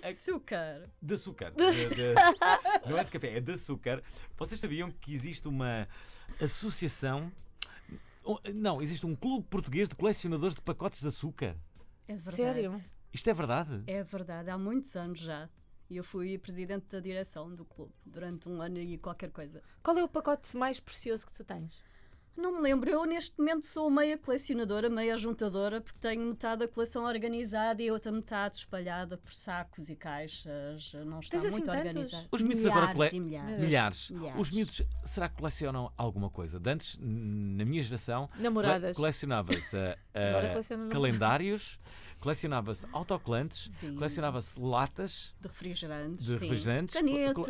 De é açúcar. De açúcar. De, de, não é de café, é de açúcar. Vocês sabiam que existe uma associação. Não, existe um clube português de colecionadores de pacotes de açúcar. É verdade. Sério? Isto é verdade? É verdade, há muitos anos já. E eu fui presidente da direção do clube durante um ano e qualquer coisa. Qual é o pacote mais precioso que tu tens? Não me lembro, eu neste momento sou meia colecionadora, meia juntadora, porque tenho metade da coleção organizada e outra metade espalhada por sacos e caixas. Não está Tens assim muito assim organizada. Os miúdos agora cole... milhares. Milhares. milhares. Os miúdos, será que colecionam alguma coisa? De antes, na minha geração, namoradas. Colecionava-se uh, calendários, colecionava-se autocolantes, colecionava-se latas de refrigerantes, de refrigerantes canetas,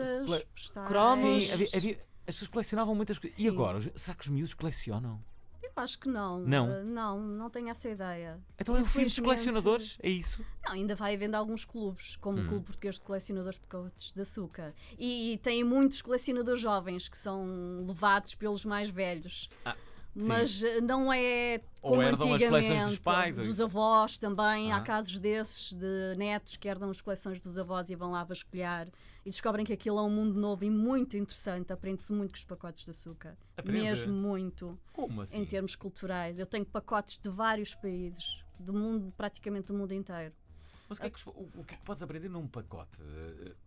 cromos. Sim, havia, havia as pessoas colecionavam muitas coisas. E agora? Será que os miúdos colecionam? Eu acho que não. Não? Eh, não, não tenho essa ideia. Então é o fim dos colecionadores? É isso? Não, ainda vai havendo alguns clubes, como hum. o Clube Português de Colecionadores Pecotes de Açúcar. E, e tem muitos colecionadores jovens que são levados pelos mais velhos. Ah, Mas eh, não é como ou herdam as coleções dos pais. Dos avós também. Ah. Há casos desses de netos que herdam as coleções dos avós e vão lá vasculhar e descobrem que aquilo é um mundo novo e muito interessante. Aprende-se muito com os pacotes de açúcar. Aprende. Mesmo muito. Como assim? Em termos culturais. Eu tenho pacotes de vários países, do mundo, praticamente do mundo inteiro. Mas o que, é que, o, que, é que podes aprender num pacote?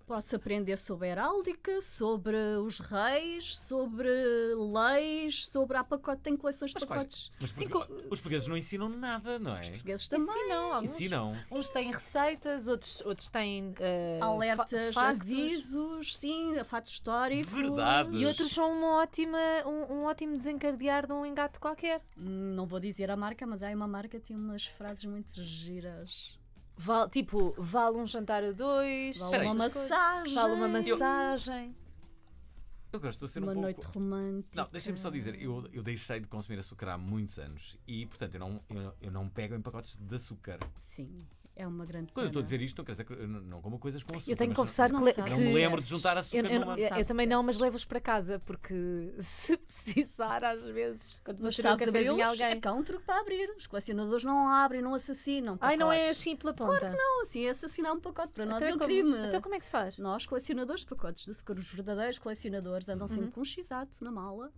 Posso aprender sobre heráldica, sobre os reis, sobre leis, sobre. Há pacote, tem coleções de pacotes. Os, Sim, os portugueses não ensinam nada, não é? Os portugueses também. Ensinam. Alguns, ensinam. Uns têm receitas, outros, outros têm. Uh, Alertas, avisos, sim, fatos históricos. Verdade. E outros são uma ótima, um, um ótimo desencadear de um engate qualquer. Não vou dizer a marca, mas há uma marca que tem umas frases muito giras val tipo, vale um jantar a dois, vale uma massagem. Vale uma massagem. Eu, eu gosto de ser uma um pouco... noite romântica. Não, deixem-me só dizer, eu, eu deixei de consumir açúcar há muitos anos e, portanto, eu não, eu, eu não pego em pacotes de açúcar. Sim é uma grande Quando eu estou a dizer isto, não quer dizer que não, como coisas com açúcar. Eu tenho que confessar não, que, me lembro de juntar açúcar eu, eu, numa... eu, eu também não, mas levo-os para casa, porque se precisar, às vezes, quando mas tirar um cafezinho a alguém... É cá um truque para abrir. Os colecionadores não abrem, não assassinam pacotes. Ai, não é assim pela ponta? Claro que não, assim, é assassinar um pacote. Para nós então, é um como, crime. Então como é que se faz? Nós, colecionadores de pacotes de açúcar, os verdadeiros colecionadores, andam uhum. sempre com um x na mala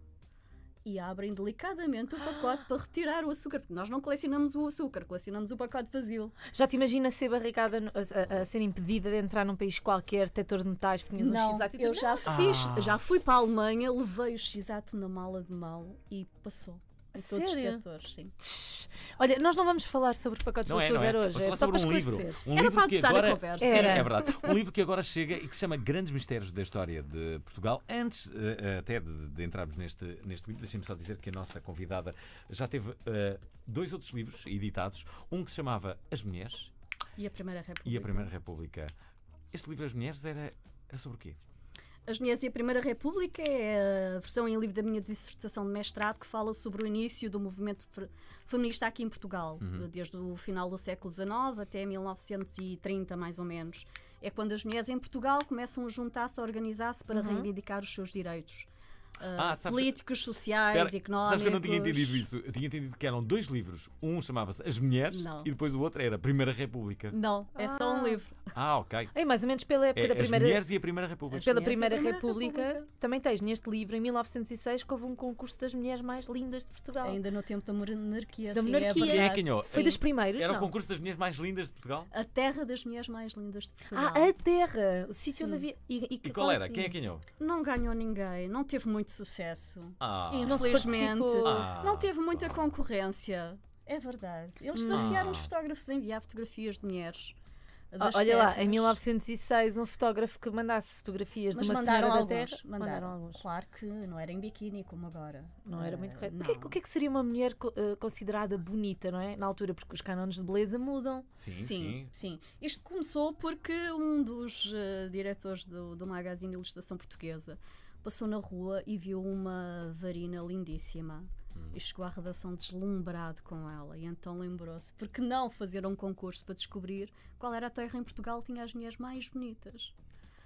e abrem delicadamente o pacote para retirar o açúcar, porque nós não colecionamos o açúcar, colecionamos o pacote vazio. Já te imaginas ser barricada, a, a, a ser impedida de entrar num país qualquer, tetor de metais, porque tinhas não, um x e eu já fiz, ah. já fui para a Alemanha, levei o x na mala de mão e passou. A todos Sério? os sim. Olha, nós não vamos falar sobre pacotes não de açúcar é, é. hoje. É só para um livro, um Era livro para começar agora... a conversa. Era. Sim, é verdade. Um livro que agora chega e que se chama Grandes Mistérios da História de Portugal. Antes uh, até de, de, entrarmos neste, neste livro, deixem-me só dizer que a nossa convidada já teve uh, dois outros livros editados. Um que se chamava As Mulheres. E a Primeira República. E a Primeira República. Este livro, As Mulheres, era, era sobre o quê? As Mulheres e a Primeira República é a versão em livro da minha dissertação de mestrado que fala sobre o início do movimento feminista aqui em Portugal, uhum. desde o final do século XIX até 1930, mais ou menos. É quando as mulheres em Portugal começam a juntar-se, a organizar-se para uhum. reivindicar os seus direitos. Ah, ah, sabes, políticos, sociais, pera, económicos. Sabes que eu não tinha entendido isso. Eu tinha entendido que eram dois livros. Um chamava-se As Mulheres não. e depois o outro era Primeira República. Não, é só um ah. livro. Ah, ok. É mais ou menos pela é pela é, Primeira. As Mulheres e a Primeira República. Pela Primeira, Primeira República, República, também tens neste livro, em 1906, que houve um concurso das mulheres mais lindas de Portugal. Ainda no tempo da monarquia. Da é monarquia. É Quem é que ganhou? Foi das primeiras. Era não. o concurso das mulheres mais lindas de Portugal? A terra das mulheres mais lindas de Portugal. Ah, a terra! O sítio onde havia. E, e, e qual, qual era? Quem é, é que ganhou? Não ganhou ninguém. Não teve muito muito sucesso. Ah. Infelizmente. Não, ah. não teve muita concorrência. É verdade. Eles hum. desafiaram ah. os fotógrafos a enviar fotografias de mulheres. Ah, olha terras. lá, em 1906, um fotógrafo que mandasse fotografias Mas de uma senhora alguns, da Terra. Mandaram, mandaram, alguns. Claro que não era em biquíni, como agora. Não uh, era ah, muito correto. O que, o que, é que seria uma mulher eh, considerada bonita, não é? Na altura, porque os canones de beleza mudam. Sim, sim. sim. sim. Isto começou porque um dos uh, diretores do, do magazine de ilustração portuguesa passou na rua e viu uma varina lindíssima hum. e chegou à redação deslumbrado com ela. E então lembrou-se: por que não fazer um concurso para descobrir qual era a terra em Portugal que tinha as mulheres mais bonitas?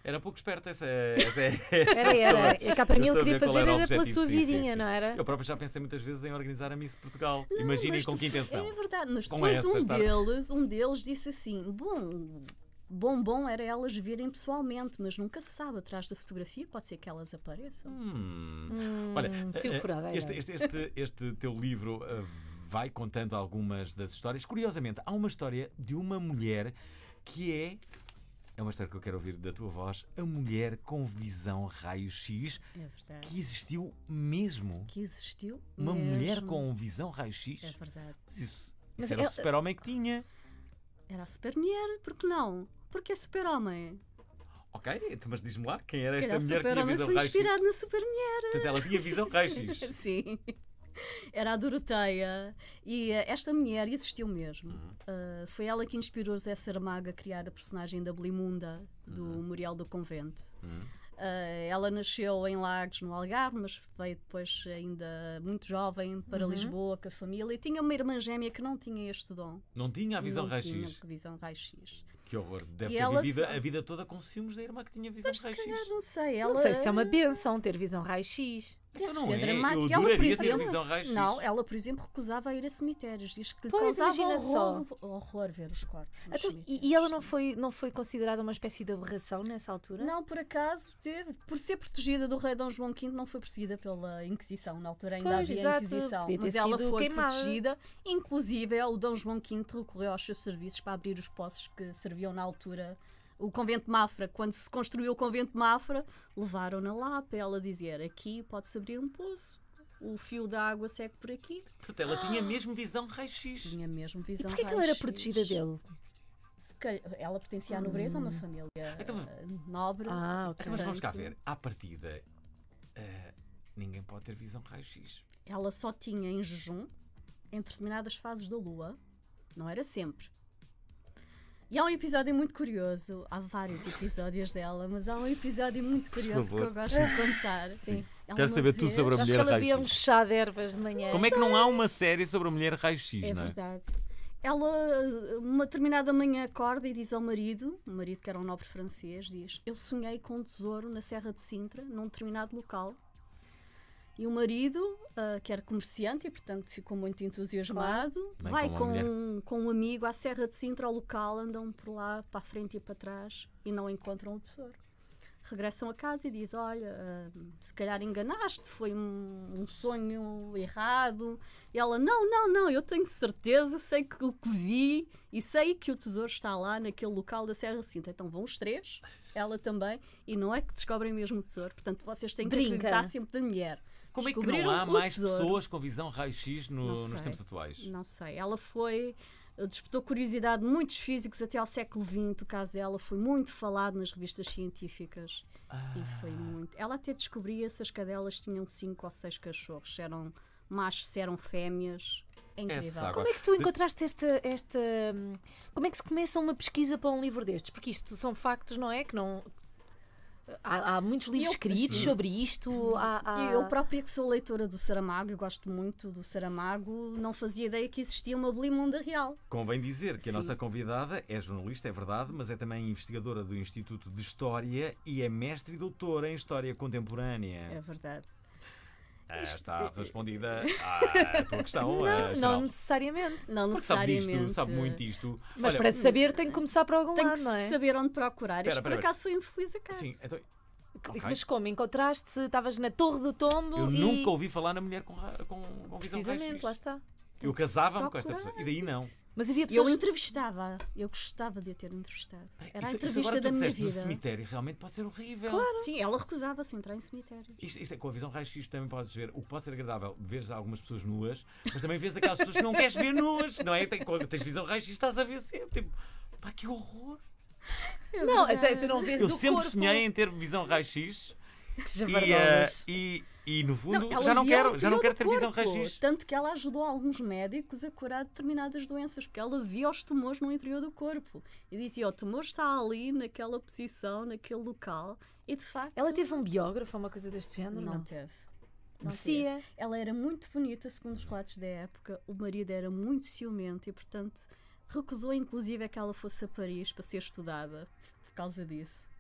Era pouco esperta essa, essa, essa Era, era. mim ele queria fazer era, era pela sua sim, vidinha, sim, não era? Eu próprio já pensei muitas vezes em organizar a Miss Portugal. Não, Imaginem com que intenção. É verdade, mas depois um, deles, um deles disse assim: Bom, bom bom era elas virem pessoalmente, mas nunca se sabe atrás da fotografia, pode ser que elas apareçam. Hum. Hum, Olha, eh, este, este, este, este, teu livro eh, vai contando algumas das histórias. Curiosamente, há uma história de uma mulher que é é uma história que eu quero ouvir da tua voz. A mulher com visão raio-x. É verdade. Que existiu mesmo. Que existiu Uma mesmo. mulher com visão raio-x. É verdade. Mas isso, isso Mas era o super-homem que tinha. Era a super-mulher, porque não? porque é super-homem. Ok, então, mas diz-me lá quem era esta mulher que tinha visão foi inspirado na super-mulher. Portanto, ela tinha visão raio-x. Sim. Era a Doroteia. E eh, esta mulher existiu mesmo. Uhum. Uh, foi ela que inspirou José Saramago a criar a personagem da Blimunda, do uhum. Muriel do Convento. Uhum. Uh, ela nasceu em Lagos, no Algarve, mas veio depois, ainda muito jovem, para uhum. Lisboa com a família e tinha uma irmã gêmea que não tinha este dom. Não tinha a visão raio-x? Não tinha a visão raio-x. Que horror. Deve e ter vivido só... a vida toda com ciúmes da irmã que tinha visão raio-x. Não sei. Ela... Não sei se é uma benção ter visão raio-x. Então Deve então não é. dramático. ela, por exemplo, não, ela, por exemplo, recusava ir a cemitérios. Diz que lhe pois, causava horror, só. horror ver os corpos então, e, e, ela não foi, não foi considerada uma espécie de aberração nessa altura? Não, por acaso teve. Por ser protegida do rei Dom João V, não foi perseguida pela Inquisição. Na altura ainda pois, havia exato, Inquisição. Mas ela foi queimada. protegida. Inclusive, é, o Dom João V recorreu aos seus serviços para abrir os poços que serviam na altura o convento de Mafra, quando se construiu o convento de Mafra, levaram-na lá para ela dizer: aqui pode-se abrir um poço. O fio da água segue por aqui. Portanto, ela tinha mesmo visão raio-x. Tinha mesmo visão raio-x. Porquê que ela era protegida dele? ela pertencia à nobreza, a uma família então, eh, nobre. Ah, okay. Então, mas vamos cá ver. À partida, uh, ninguém pode ter visão raio-x. Ela só tinha em jejum, em determinadas fases da lua, não era sempre, e há um episódio muito curioso, há vários episódios dela, mas há um episódio muito curioso que eu gosto de contar. Sim. Quero saber vez... tudo sobre a mulher raio-x. Acho que ela um chá de ervas de manhã. Como é que não há uma série sobre a mulher raio-x, é não é? verdade. Ela, uma determinada manhã, acorda e diz ao marido, o marido que era um nobre francês, diz: Eu sonhei com um tesouro na Serra de Sintra, num determinado local, e o marido, uh, que era comerciante e, portanto, ficou muito entusiasmado, vai com um, com um amigo à Serra de Sintra, ao local, andam por lá, para a frente e para trás, e não encontram o tesouro. Regressam a casa e diz: Olha, uh, se calhar enganaste, foi um, um, sonho errado. E ela: Não, não, não, eu tenho certeza, sei que o que vi e sei que o tesouro está lá naquele local da Serra de Sintra. Então vão os três, ela também, e não é que descobrem mesmo o tesouro. Portanto, vocês têm que Brinca. sempre da mulher. Como é que não há mais pessoas com visão raio-x no, nos tempos atuais? Não sei. Ela foi eh, despertou curiosidade de muitos físicos até ao século XX. O caso dela foi muito falado nas revistas científicas ah. e foi muito. Ela até descobria se as cadelas tinham cinco ou seis cachorros, se eram machos, se eram fêmeas. É incrível. Como é que tu encontraste esta, esta. Hum, como é que se começa uma pesquisa para um livro destes? Porque isto são factos, não é? Que não, Há, há, muitos livros eu, escritos sim. sobre isto. Há, há... Eu própria, que sou leitora do Saramago, eu gosto muito do Saramago, não fazia ideia que existia uma Belimunda real. Convém dizer que sim. a nossa convidada é jornalista, é verdade, mas é também investigadora do Instituto de História e é mestre e doutora em História Contemporânea. É verdade. É, está é- respondida à tua questão. Não, eh, não necessariamente. Não Porque necessariamente. Sabe, disto, sabe muito isto. Mas Olha, para saber tem que começar por algum tem lado, não é? Tem que saber onde procurar. Isto por acaso foi infeliz a casa. Sim, então... Okay. Mas como? Encontraste, estavas na Torre do Tombo Eu e... nunca ouvi falar na mulher com, com, com visão Precisamente, lá está eu casava-me com esta pessoa. E daí não. Mas havia pessoas... Eu entrevistava, eu gostava de a ter entrevistado. Era isso, a entrevista agora da tu minha vida. No cemitério realmente pode ser horrível. Claro. Sim, ela recusava-se entrar em cemitério. Isto, isto é com a visão raio-x também podes ver. O que pode ser agradável, veres algumas pessoas nuas, mas também vês aquelas pessoas que não queres ver nuas, não é? Tem, tens visão raio-x, estás a ver sempre. Tipo, pá, que horror. É não, é, tu não vês Eu sempre corpo. sonhei em ter visão raio-x. Que e, uh, e e no fundo não, já não quero, já não quero ter corpo. visão registro. Tanto que ela ajudou alguns médicos a curar determinadas doenças, porque ela via os tumores no interior do corpo e dizia: o tumor está ali, naquela posição, naquele local. E de facto. Ela teve um biógrafo, uma coisa deste género? Não, não? teve. Não Teve. Ela era muito bonita, segundo os relatos da época. O marido era muito ciumento e, portanto, recusou inclusive é que ela fosse a Paris para ser estudada por causa disso.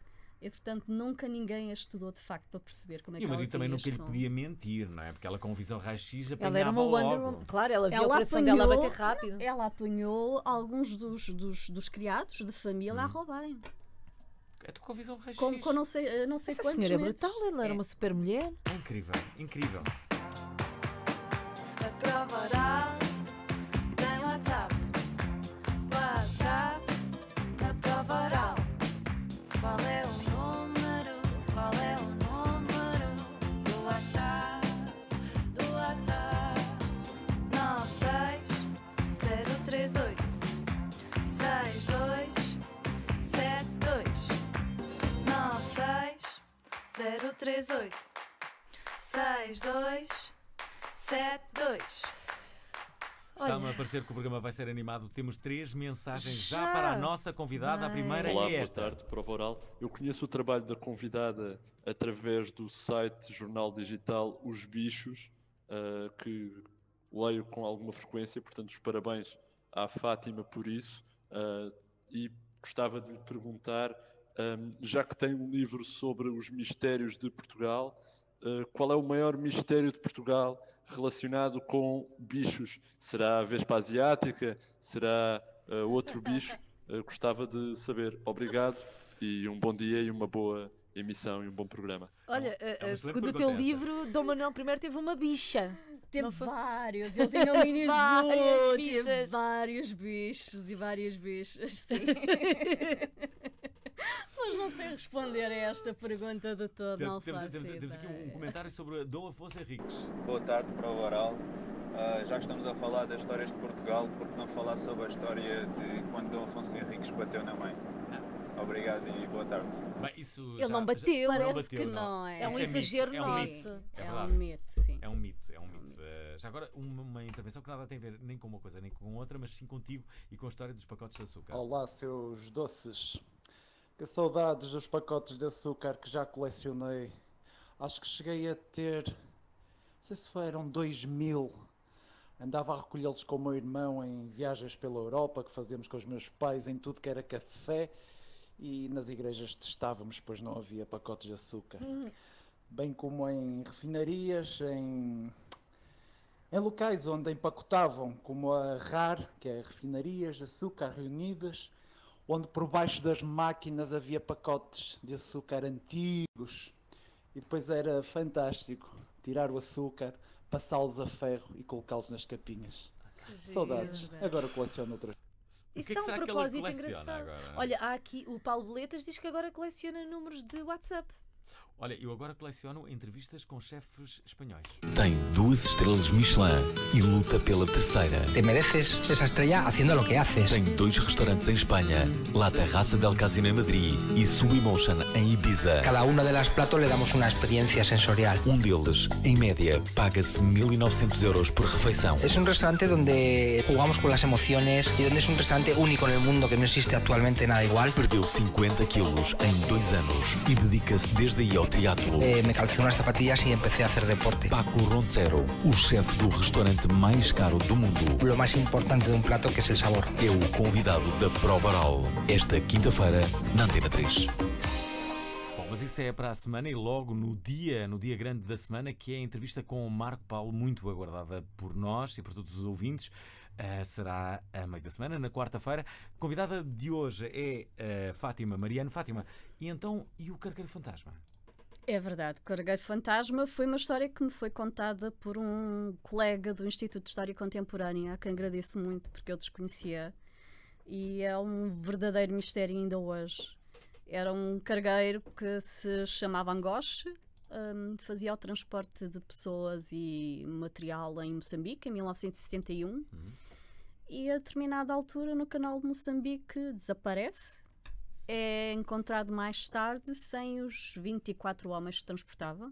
E, portanto, nunca ninguém a estudou de facto para perceber como é que e ela E o marido também nunca lhe podia mentir, não é? Porque ela com visão raio-x apanhava Ela era uma Wonder Woman. Claro, ela viu ela a apanhou, dela bater rápido. Ela apanhou alguns dos, dos, dos criados de família hum. a roubarem. É tu com visão raio-x. Com, com, não sei, não sei Essa quantos senhora é brutal, ela é. era uma super mulher. É incrível, incrível. É a trabalhar. três oito seis dois sete dois nove seis zero três oito seis dois sete dois Está-me a parecer que o programa vai ser animado. Temos três mensagens já, já para a nossa convidada. A primeira é Olá, é esta. boa tarde, Prova Oral. Eu conheço o trabalho da convidada através do site jornal digital Os Bichos, uh, que leio com alguma frequência, portanto, os parabéns à Fátima por isso uh, e gostava de lhe perguntar, um, já que tem um livro sobre os mistérios de Portugal, uh, qual é o maior mistério de Portugal relacionado com bichos? Será a Vespa Asiática? Será uh, outro bicho? gostava de saber. Obrigado e um bom dia e uma boa emissão e um bom programa. Olha, é é segundo o teu livro, Dom Manuel I teve uma bicha. Teve foi... vários, ele tinha um mini zoo, teve vários bichos e várias bichas. Sim. Mas não sei responder a esta pergunta de todo, não temos, temos, temos, aqui um comentário sobre a Dom Afonso Henriques. Boa tarde para o Oral. Uh, já que estamos a falar das histórias de Portugal, por que não falar sobre a história de quando Dom Afonso Henriques bateu na mãe? Ah. Obrigado e boa tarde. Bem, isso Ele já, não bateu, já, parece não bateu, que não. não. é. É um é exagero é um nosso. É, é, um mito, sim. É um mito já agora, uma, uma, intervenção que nada tem a ver nem com uma coisa nem com outra, mas sim contigo e com a história dos pacotes de açúcar. Olá, seus doces. Que saudades dos pacotes de açúcar que já colecionei. Acho que cheguei a ter, não sei se foram dois mil. Andava a recolhê-los com o meu irmão em viagens pela Europa, que fazíamos com os meus pais em tudo que era café. E nas igrejas testávamos, pois não havia pacotes de açúcar. Hum. Bem como em refinarias, em em locais onde empacotavam, como a RAR, que é Refinarias de Açúcar Reunidas, onde por baixo das máquinas havia pacotes de açúcar antigos, e depois era fantástico tirar o açúcar, passá-los a ferro e colocá-los nas capinhas. Saudades. Agora coleciono outras. Isso que é que dá um propósito engraçado. Agora, é? Olha, há aqui o Paulo Boletas diz que agora coleciona números de WhatsApp. Olha, eu agora coleciono entrevistas com chefes espanhóis. Tem duas estrelas Michelin e luta pela terceira. Te mereces essa estrela haciendo o que haces. Tem dois restaurantes em Espanha, La Terraza del Casino em Madrid e Sublimotion em Ibiza. Cada uma delas platos lhe damos uma experiência sensorial. Um deles, em média, paga-se 1.900 euros por refeição. É um restaurante onde jogamos com as emoções e onde é um restaurante único no mundo que não existe atualmente nada igual. Perdeu 50 quilos em dois anos e dedica-se desde aí ao triatlo. Eh, me calcei umas zapatillas e empecé a fazer deporte. Paco Roncero, o chefe do restaurante mais caro do mundo. Lo mais importante de um prato que é o sabor. É o convidado da prova oral. Esta quinta-feira, na Antena 3. Bom, mas isso é para a semana e logo no dia, no dia grande da semana, que é a entrevista com o Marco Paulo, muito aguardada por nós e por todos os ouvintes. Uh, será a meio da semana, na quarta-feira. Convidada de hoje é uh, Fátima Mariano. Fátima, e então, e o Carqueiro Fantasma? É verdade. Cargueiro Fantasma foi uma história que me foi contada por um colega do Instituto de História Contemporânea, a quem agradeço muito, porque eu desconhecia. E é um verdadeiro mistério ainda hoje. Era um cargueiro que se chamava Angoche, um, fazia o transporte de pessoas e material em Moçambique, em 1971. Uhum. E a determinada altura, no canal de Moçambique, desaparece é encontrado mais tarde sem os 24 homens que transportava.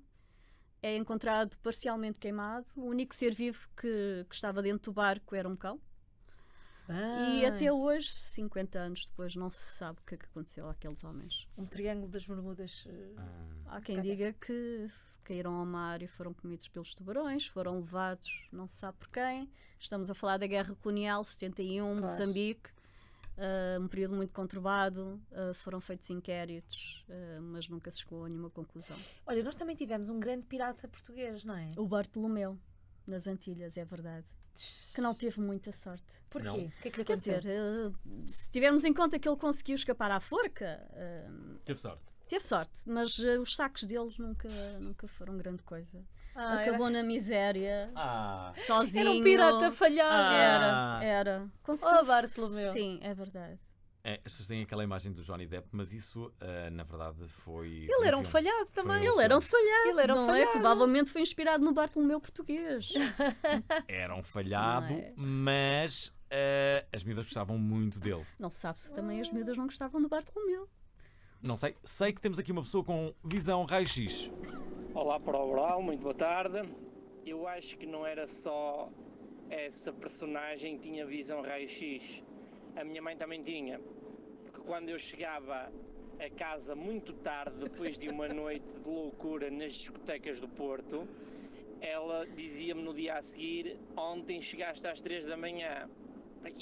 É encontrado parcialmente queimado. O único ser vivo que, que estava dentro do barco era um cão. Bem. E até hoje, 50 anos depois, não se sabe o que, é que aconteceu àqueles homens. Um triângulo das Bermudas. Hum. Há quem diga que caíram ao mar e foram comidos pelos tubarões, foram levados não se sabe por quem. Estamos a falar da guerra colonial 71, claro. Moçambique. Uh, um período muito conturbado, uh, foram feitos inquéritos, uh, mas nunca se chegou a nenhuma conclusão. Olha, nós também tivemos um grande pirata português, não é? O Bartolomeu, nas Antilhas, é verdade. Que não teve muita sorte. Porquê? O que é que lhe aconteceu? Quer dizer, se tivermos em conta que ele conseguiu escapar à forca. teve sorte. Teve sorte, mas os sacos deles nunca, nunca foram grande coisa. Ah, Acabou era... na miséria. Ah. Sozinho. Era um pirata falhado. Ah. Era, era. Conseguiu. Oh, Bartolomeu. Sim, é verdade. É, as pessoas têm aquela imagem do Johnny Depp, mas isso, uh, na verdade, foi. Ele um era um filme. falhado também. Um ele, era um falhado, ele era um não é? falhado. É? Provavelmente foi inspirado no Bartolomeu português. era um falhado, é? mas uh, as miúdas gostavam muito dele. Não sabe se também as miúdas não gostavam do Bartolomeu. Não sei. Sei que temos aqui uma pessoa com visão raio-x. Olá para o Oral, muito boa tarde. Eu acho que não era só essa personagem que tinha visão raio-x. A minha mãe também tinha. Porque quando eu chegava a casa muito tarde, depois de uma noite de loucura nas discotecas do Porto, ela dizia-me no dia a seguir: Ontem chegaste às três da manhã.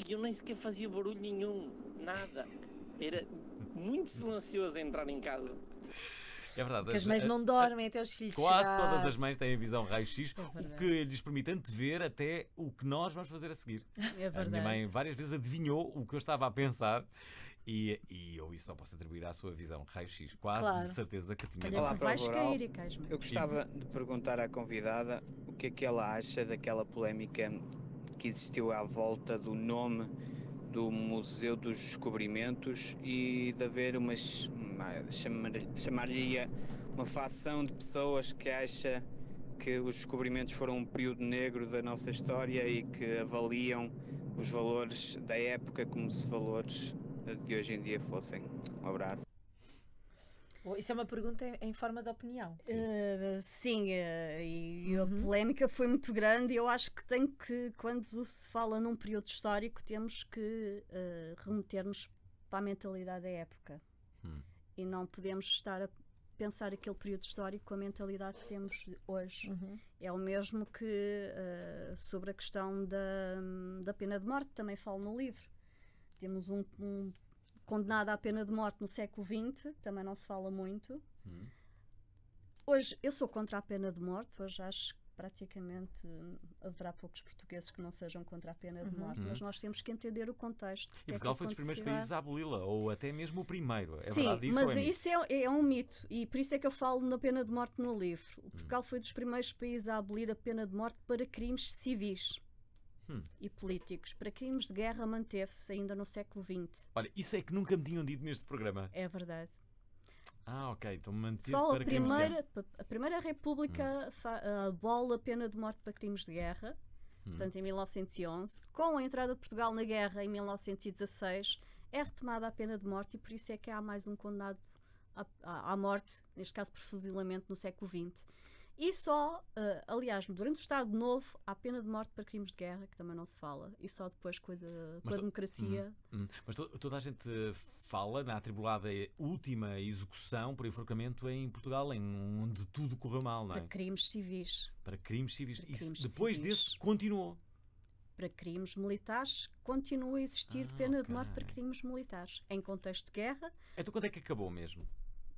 E eu nem sequer fazia barulho nenhum, nada. Era muito silencioso entrar em casa. É verdade. as, mães não dormem até os filhos Quase chegar. todas as mães têm a visão raio-x, é o que lhes permite antever até o que nós vamos fazer a seguir. É verdade. A minha mãe várias vezes adivinhou o que eu estava a pensar e, e eu isso só posso atribuir à sua visão raio-x. Quase claro. de certeza que tinha. Olha, Olá, vais Rural, cair, cais, eu gostava de perguntar à convidada o que é que ela acha daquela polémica que existiu à volta do nome do Museu dos Descobrimentos e de haver uma chamaria uma facção de pessoas que acha que os descobrimentos foram um período negro da nossa história e que avaliam os valores da época como se valores de hoje em dia fossem. Um abraço. Isso é uma pergunta em, forma de opinião. Eh, sim, uh, eh, sim uh, e uhum. a polémica foi muito grande. Eu acho que tem que, quando se fala num período histórico, temos que uh, remeter-nos para a mentalidade da época. Hum. E não podemos estar a pensar aquele período histórico com a mentalidade que temos hoje. Uhum. É o mesmo que sobre a questão da, da pena de morte, também falo no livro. Temos um, um condenada à pena de morte no século XX, também não se fala muito. Hum. Hoje, eu sou contra a pena de morte, hoje acho que praticamente haverá poucos portugueses que não sejam contra a pena de uhum. morte, uhum. mas nós temos que entender o contexto. E é Portugal é foi um dos primeiros países a aboli-la, ou até mesmo o primeiro. É Sim, verdade isso mas é isso é, é, um mito, e por isso é que eu falo na pena de morte no livro. O hum. Portugal uhum. foi dos primeiros países a abolir a pena de morte para crimes civis hum. e políticos. Para crimes de guerra manteve-se ainda no século XX. Olha, isso é que nunca me tinham dito neste programa. É verdade. Ah, ok. Então manteve Só para a primeira, a primeira República hum. a pena de morte para crimes de guerra, hum. portanto em 1911. Com a entrada de Portugal na guerra em 1916, é retomada a pena de morte e por isso é que há mais um condenado à, à morte, neste caso por fuzilamento, no século XX. E só, uh, aliás, durante o Estado Novo, há pena de morte para crimes de guerra, que também não se fala, e só depois com a, de, com a democracia. Hum, hum. Mas to toda a gente fala na atribulada última execução por enforcamento em Portugal, em onde tudo correu mal, não é? Para crimes civis. Para crimes civis. Para crimes e depois civis. desse, continuou para crimes militares continua a existir ah, pena okay. de morte para crimes militares em contexto de guerra. Então quando é que acabou mesmo?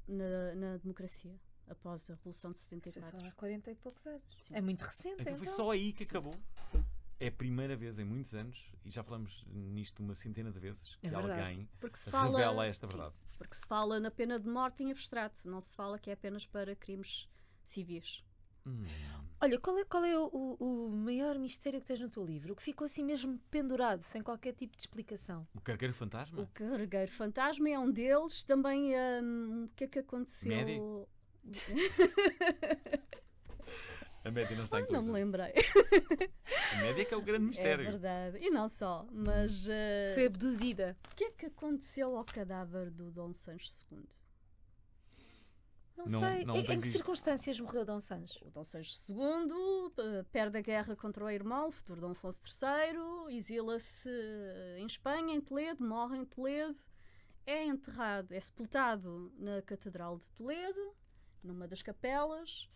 Na, na democracia após a Revolução de 74. há 40 e poucos anos. Sim. É muito recente. Então, foi então. só aí que acabou? Sim. É a primeira vez em muitos anos, e já falamos nisto uma centena de vezes, é que é alguém fala, revela esta verdade. Sim, porque se fala na pena de morte em abstrato, não se fala que é apenas para crimes civis. Hum. Olha, qual é, qual é o, o, maior mistério que tens no teu livro? o Que ficou assim mesmo pendurado, sem qualquer tipo de explicação. O Cargueiro Fantasma? O Cargueiro Fantasma é um deles. Também um, o que é que aconteceu? A média não está incluída. Ah, não me lembrei. A média é que é o grande é mistério. É verdade. E não só, mas. Uh, Foi abduzida. O que é que aconteceu ao cadáver do Dom Sanches II? Não, não sei. Não em, que circunstâncias morreu Dom Sanches? O Dom Sanches II uh, perde a guerra contra o irmão, o futuro Dom Afonso III, exila-se em Espanha, em Toledo, morre em Toledo, é enterrado, é sepultado na Catedral de Toledo numa das capelas.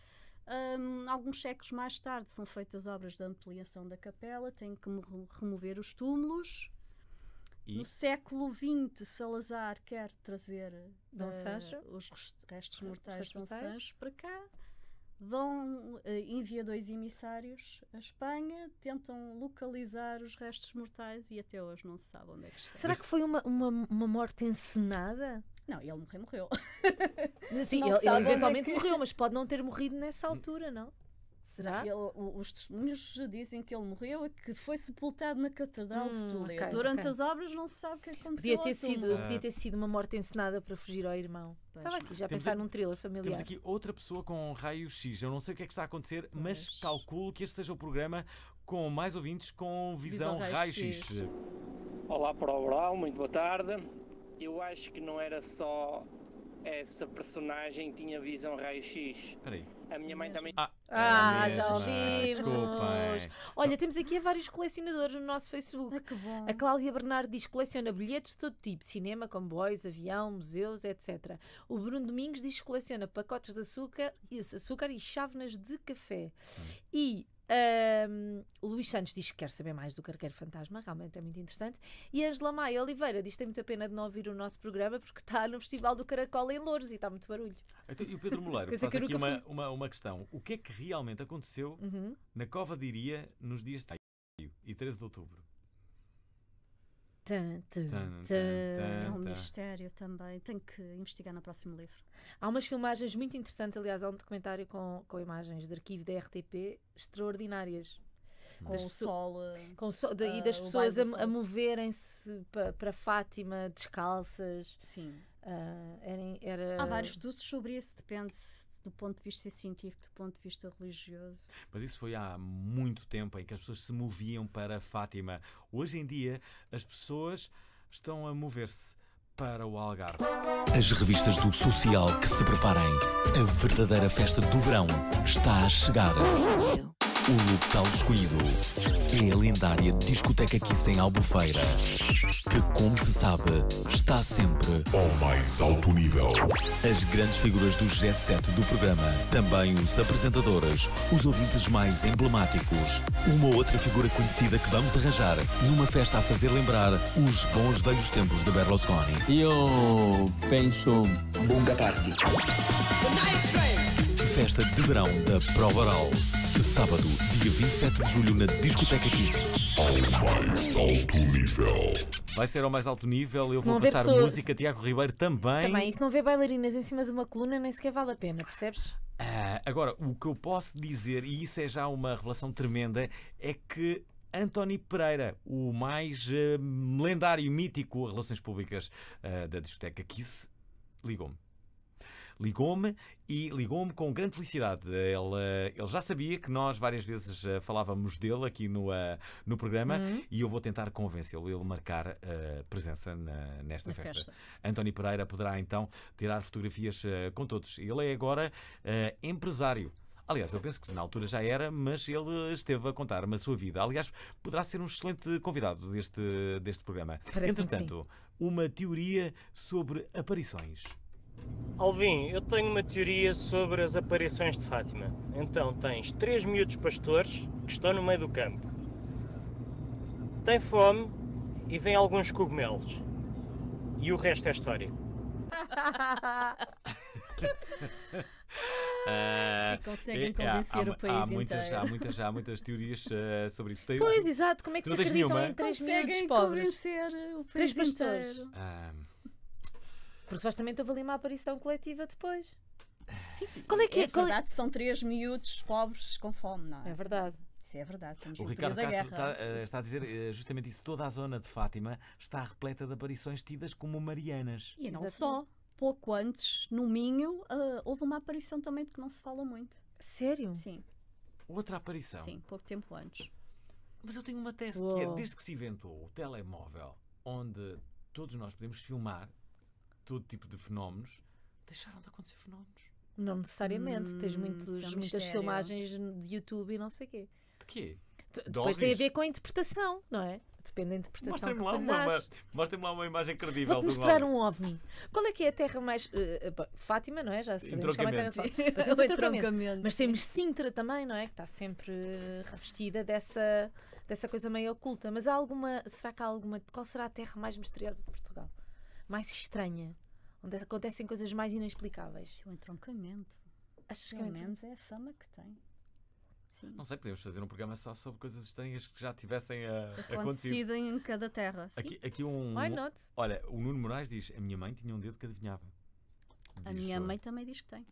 Um, alguns séculos mais tarde são feitas obras de ampliação da capela, têm que remover os túmulos. E? No século XX, Salazar quer trazer Dom uh, Sancho, os restos mortais de Dom Sancho para cá. Vão, uh, envia dois emissários à Espanha, tentam localizar os restos mortais e até hoje não se sabe onde é que estão. Será que foi uma, uma, uma morte encenada? Não, ele morreu, morreu. Sim, ele, ele, é eventualmente é que... morreu, mas pode não ter morrido nessa hum. altura, não? Será? Ele, os testemunhos dizem que ele morreu e é que foi sepultado na Catedral hum, de Toledo. Okay, Durante okay. as obras não se sabe o que aconteceu. Podia ter, sido, ah. podia ter sido uma morte encenada para fugir ao irmão. Estava aqui já a pensar num thriller familiar. Temos aqui outra pessoa com um raio-x. Eu não sei o que é que está a acontecer, pois. mas calculo que este seja o programa com mais ouvintes com visão, visão raio-x. Raio Olá para o Oral, muito boa tarde. Eu acho que não era só essa personagem tinha visão raio-x. Peraí. A minha mãe é também. Ah, ah é já ouvimos. Desculpa. É. Olha, temos aqui vários colecionadores no nosso Facebook. Ah, que bom. A Cláudia Bernard diz que coleciona bilhetes de todo tipo: cinema, comboios, avião, museus, etc. O Bruno Domingos diz que coleciona pacotes de açúcar, açúcar e chávenas de café. Hum. E um, Luís Santos diz que quer saber mais do Carqueiro Fantasma, realmente é muito interessante. E Angela Maia Oliveira diz que tem muita pena de não ouvir o nosso programa porque está no Festival do Caracol em Louros e está muito barulho. Então, e o Pedro Moleiro faz aqui uma, uma, uma, questão: o que é que realmente aconteceu uhum. na Cova de Iria nos dias de e 13 de outubro? Tum, tum, tum, é um mistério também. Tenho que investigar no próximo livro. Há umas filmagens muito interessantes, aliás, há um documentário com, com imagens de arquivo da RTP extraordinárias. Hum. Com das o sol. Eh, com so, de, uh, e das ah, pessoas a, a moverem-se para, para Fátima descalças. Sim. Uh, era, era... Há vários estudos sobre isso, depende do ponto de vista científico, do ponto de vista religioso. Mas isso foi há muito tempo em que as pessoas se moviam para Fátima. Hoje em dia, as pessoas estão a mover-se para o Algarve. As revistas do Social que se preparem. A verdadeira festa do verão está a chegar. O local escolhido é a lendária discoteca Kiss em Albufeira, que, como se sabe, está sempre ao mais alto nível. As grandes figuras do jet set do programa, também os apresentadores, os ouvintes mais emblemáticos, uma outra figura conhecida que vamos arranjar numa festa a fazer lembrar os bons velhos tempos de Berlusconi. Eu penso. Bunga Party. Festa de verão da Prova Oral. Sábado, dia 27 de julho, na Discoteca Kiss. Ao mais alto nível. Vai ser ao mais alto nível. Eu Se vou passar pessoas- música, Tiago Ribeiro também. Também, e se não vê bailarinas em cima de uma coluna, nem sequer vale a pena, percebes? Ah, agora, o que eu posso dizer, e isso é já uma revelação tremenda, é que António Pereira, o mais eh, lendário, mítico a relações públicas ah, da discoteca Kiss, ligou-me ligou-me e ligou-me com grande felicidade. Ele, ele já sabia que nós várias vezes eh, falávamos dele aqui no, eh, no programa uhum. e eu vou tentar convencê-lo, ele marcar uh, presença na, nesta na festa. festa. António Pereira poderá então tirar fotografias uh, com todos. Ele é agora uh, empresário. Aliás, eu penso que na altura já era, mas ele esteve a contar-me a sua vida. Aliás, poderá ser um excelente convidado deste, deste programa. Entretanto, uma teoria sobre aparições. Alvin, eu tenho uma teoria sobre as aparições de Fátima. Então, tens três miúdos pastores que estão no meio do campo. Tem fome e vem alguns cogumelos. E o resto é história. Uh, e conseguem é, é, convencer há, o país há muitas, inteiro. Há muitas, há muitas teorias uh, sobre isso. pois, exato. Como é que se acreditam nenhuma? em pobres? convencer o país Três pastores. Uh, porque supostamente houve ali uma aparição coletiva depois. Sim. Qual é que é? é, é- verdade, é? são três miúdos pobres com fome, não é? É verdade. Isso é verdade. o Ricardo Castro está, eh, está, a dizer eh, justamente isso. Toda a zona de Fátima está repleta de aparições tidas como marianas. E não Exatamente. só. Pouco antes, no Minho, uh, houve uma aparição também de que não se fala muito. Sério? Sim. Outra aparição? Sim, pouco tempo antes. Mas eu tenho uma tese Uou. que é, desde que se inventou o telemóvel, onde todos nós podemos filmar todo tipo de fenómenos, deixaram de acontecer fenómenos. Não necessariamente. Hum, Tens muitos, é muitas filmagens de YouTube e não sei o quê. De quê? Depois tem a ver com a interpretação, não é? Depende da interpretação mostrem que lá uma, Mostrem-me lá uma imagem credível. vou mostrar um OVNI. Qual é que é a terra mais... Uh, Fátima, não é? Já sabemos é Mas, é Mas temos Sintra também, não é? Que está sempre eh, revestida dessa, dessa coisa meio oculta. Mas há alguma... Será que há alguma... Qual será a terra mais misteriosa de Portugal? mais estranha, onde acontecem coisas mais inexplicáveis. O é entroncamento. Achas que é menos é a fama que tem. Sim. Não sei, podemos fazer um programa só sobre coisas estranhas que já tivessem a, eh, acontecido, acontecido. em cada terra. Sim. Aqui, aqui um. Why not? Olha, o Nuno Moraes diz: a minha mãe tinha um dedo que adivinhava. Diz a minha mãe também diz que tem.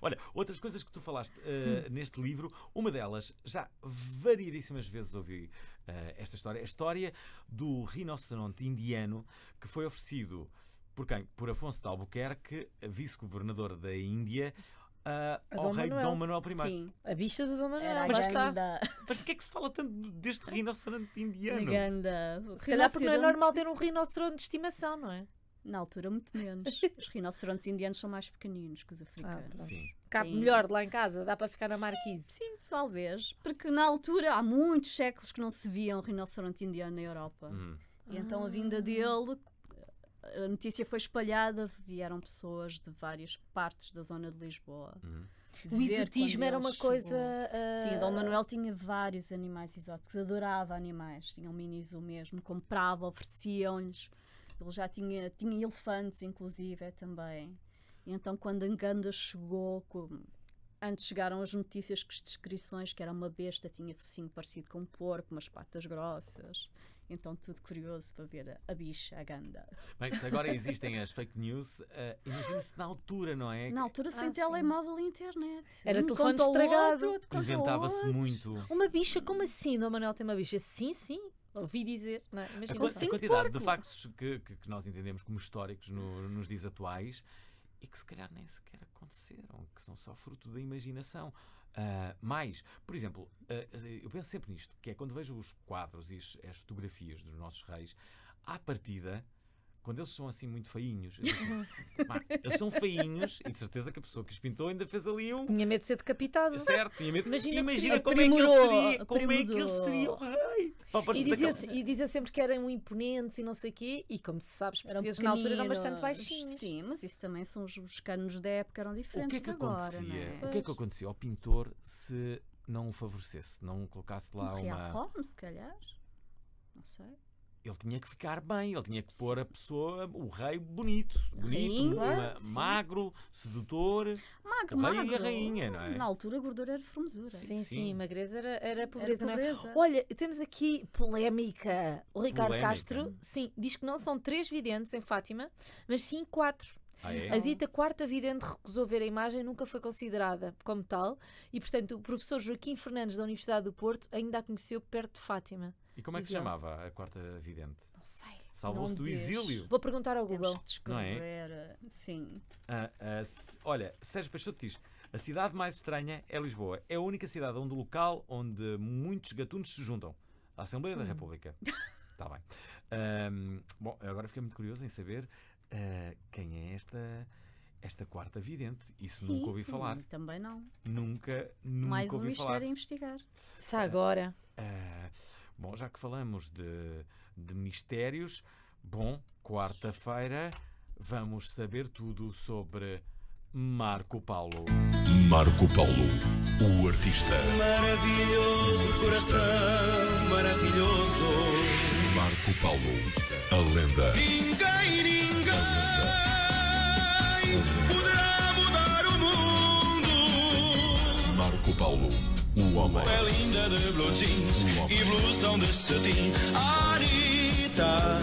Olha, outras coisas que tu falaste uh, neste livro, uma delas, já variedíssimas vezes ouvi uh, esta história, a história do rinoceronte indiano que foi oferecido por quem? Por Afonso de Albuquerque, vice-governador da Índia, uh, ao Dom rei Manuel. Dom Manuel I. Sim, a bicha do Dom Manuel. Era Mas está. Ganda... porquê é que se fala tanto deste rinoceronte indiano? Se calhar porque não é, é normal ter um rinoceronte de estimação, não é? Na altura, muito menos. os rinocerontes indianos são mais pequeninos que os africanos. Ah, sim. Cabe melhor lá em casa, dá para ficar na marquise. Sim, sim, talvez. Porque na altura, há muitos séculos que não se via um rinoceronte indiano na Europa. Hum. E então a vinda ah. dele a notícia foi espalhada, vieram pessoas de várias partes da zona de Lisboa. Uhum. O exotismo era uma chegou. coisa. Uh... Sim, Dom Manuel tinha vários animais exóticos, adorava animais, tinha um mini zoo mesmo, comprava, ofereciam-lhes. Ele já tinha, tinha elefantes, inclusive, é, também. E então, quando Ganda chegou, com, antes chegaram as notícias que as descrições, que era uma besta, tinha focinho parecido com um porco, umas patas grossas. Então, tudo curioso para ver a, a bicha, a ganda. Bem, se agora existem as fake news, uh, eh, imagine-se na altura, não é? Na altura, sem ah, telemóvel e internet. Era um telefone estragado. Inventava-se muito. Uma bicha, como assim? Não, Manuel tem uma bicha? Sim, sim ouvi dizer, não é? Mas a, a quantidade porco. de factos que, que, que, nós entendemos como históricos no, nos dias atuais e que se calhar nem sequer aconteceram, que são só fruto da imaginação. Uh, mais, por exemplo, uh, eu penso sempre nisto, que é quando vejo os quadros e as, as fotografias dos nossos reis, à partida. Uh, quando eles são assim muito feinhos, digo, eles são feinhos e de certeza que a pessoa que os pintou ainda fez ali um. Tinha medo de ser decapitado. É? Certo, tinha medo. Imagina, Imagina se... como, é como é que ele seria. Como é que ele seria. É e, dizia, e dizia sempre que eram imponentes e não sei o quê, e como se sabe, os portugueses na altura eram bastante baixinhos. Sim, mas isso também são os, canos da época, eram diferentes. O que é que agora, acontecia? É? O que é que acontecia ao pintor se não o favorecesse, não colocasse lá Morria uma. fome, se calhar. Não sei ele tinha que ficar bem, ele tinha que pôr a pessoa, o rei, bonito. Bonito, sim, uma, magro, sedutor. Magro, o rei magro. e a rainha, não é? Na altura, a gordura era formosura. É sim, sim, sim magreza era, era pobreza. Era pobreza. Não é? Olha, temos aqui polémica. O Ricardo polémica. Castro, sim, diz que não são três videntes em Fátima, mas sim quatro. Ah, é? A dita quarta vidente recusou ver a imagem, nunca foi considerada como tal, e portanto o professor Joaquim Fernandes da Universidade do Porto ainda a conheceu perto de Fátima. E como é que se chamava a quarta vidente? Não sei. Salvou-se do exílio. Vou perguntar ao Google. Temos de não é? Eh, sim. Ah, ah, olha, Sérgio Peixoto diz: a cidade mais estranha é Lisboa. É a única cidade onde o local onde muitos gatunos se juntam. A Assembleia da hum. República. Está bem. bom, agora fiquei muito curioso em saber uh, quem é esta esta quarta vidente. Isso Sim, nunca ouvi falar. Hum, também não. Nunca, nunca Mais um ouvi falar. Mais um mistério a investigar. Se agora. Uh, uh, Bom, já que falamos de, de mistérios, bom, quarta-feira vamos saber tudo sobre Marco Paulo. Marco Paulo, o artista. Maravilhoso coração, maravilhoso. Marco Paulo, a lenda. Ninguém, ninguém poderá mudar o mundo. Marco Paulo o homem. é linda de blue jeans e blusão de cetim. Anitta.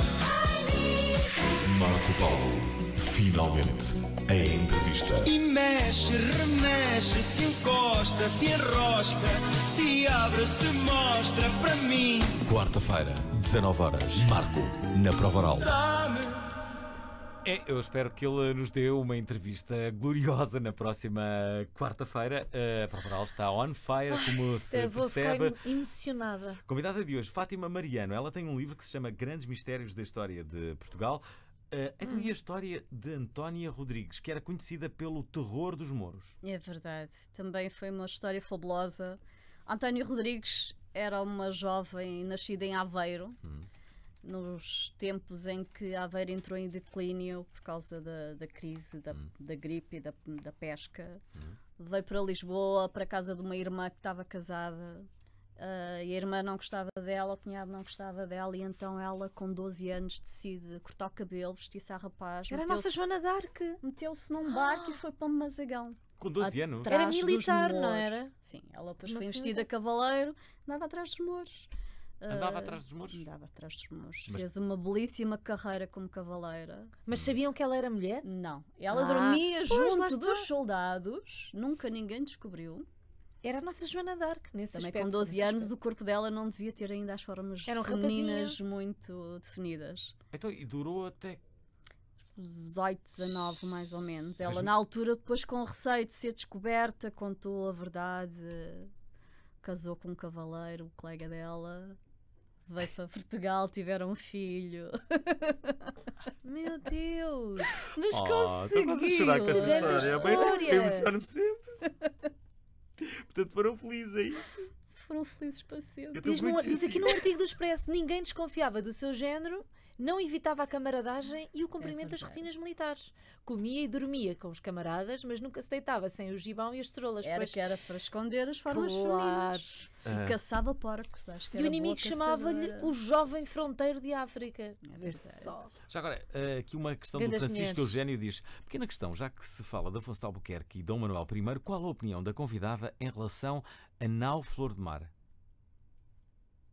Marco Paulo, finalmente, a entrevista. E mexe, remexe, se encosta, se enrosca, se abre, se mostra para mim. Quarta-feira, 19 horas. Marco, na prova oral. Dá-me é, eu espero que ele nos dê uma entrevista gloriosa na próxima quarta-feira. A Bárbara está on fire, como Ai, se vou percebe. Ficar emocionada. Convidada de hoje, Fátima Mariano. Ela tem um livro que se chama Grandes Mistérios da História de Portugal. Uh, então, hum. e a hum. história de Antónia Rodrigues, que era conhecida pelo terror dos moros? É verdade, também foi uma história fabulosa. Antónia Rodrigues era uma jovem nascida em Aveiro. Hum nos tempos em que a Aveiro entrou em declínio por causa da, da crise da, hum. da gripe e da, da pesca. Hum. Veio para Lisboa, para a casa de uma irmã que estava casada. Uh, e a irmã não gostava dela, o cunhado não gostava dela, e então ela, com 12 anos, decide cortar o cabelo, vestir-se a rapaz. Era a nossa Joana d'Arc! Meteu-se num barco ah. e foi para o Mazagão. Com 12 anos? Era militar, não era? Sim, ela depois foi vestida a cavaleiro, andava atrás dos mouros. Andava ah, atrás dos muros? Andava atrás dos muros. Mas... Fez uma belíssima carreira como cavaleira. Mas sabiam que ela era mulher? Não. Ela ah, dormia junto dos soldados, nunca ninguém descobriu. Era a nossa Joana d'Arc, nesse Também aspecto, com 12 anos aspecto. o corpo dela não devia ter ainda as formas Eram femininas rapazinha. muito definidas. Então, e durou até 18, 19 mais ou menos. Ela Mas... na altura, depois com receio de ser descoberta, contou a verdade casou com um cavaleiro, o colega dela veio para Portugal, tiveram um filho. Meu Deus! Mas oh, então conseguiu! Estou com é história. Bem, eu emociono-me sempre. Portanto, foram felizes, é isso? Foram felizes para sempre. Diz, no, diz aqui no artigo do Expresso: ninguém desconfiava do seu género, não evitava a camaradagem e o cumprimento é das rotinas militares. Comia e dormia com os camaradas, mas nunca se deitava sem o gibão e as trolas. Era pois... que era para esconder as formas claro. femininas. Ah. Caçava porcos, acho que E o inimigo chamava-lhe o jovem fronteiro de África. É verdade. Só. Já agora, eh, aqui uma questão Grandes do Francisco mulheres. Eugênio diz: pequena questão, já que se fala da Afonso de Albuquerque e Dom Manuel I, qual a opinião da convidada em relação a Nau Flor de Mar?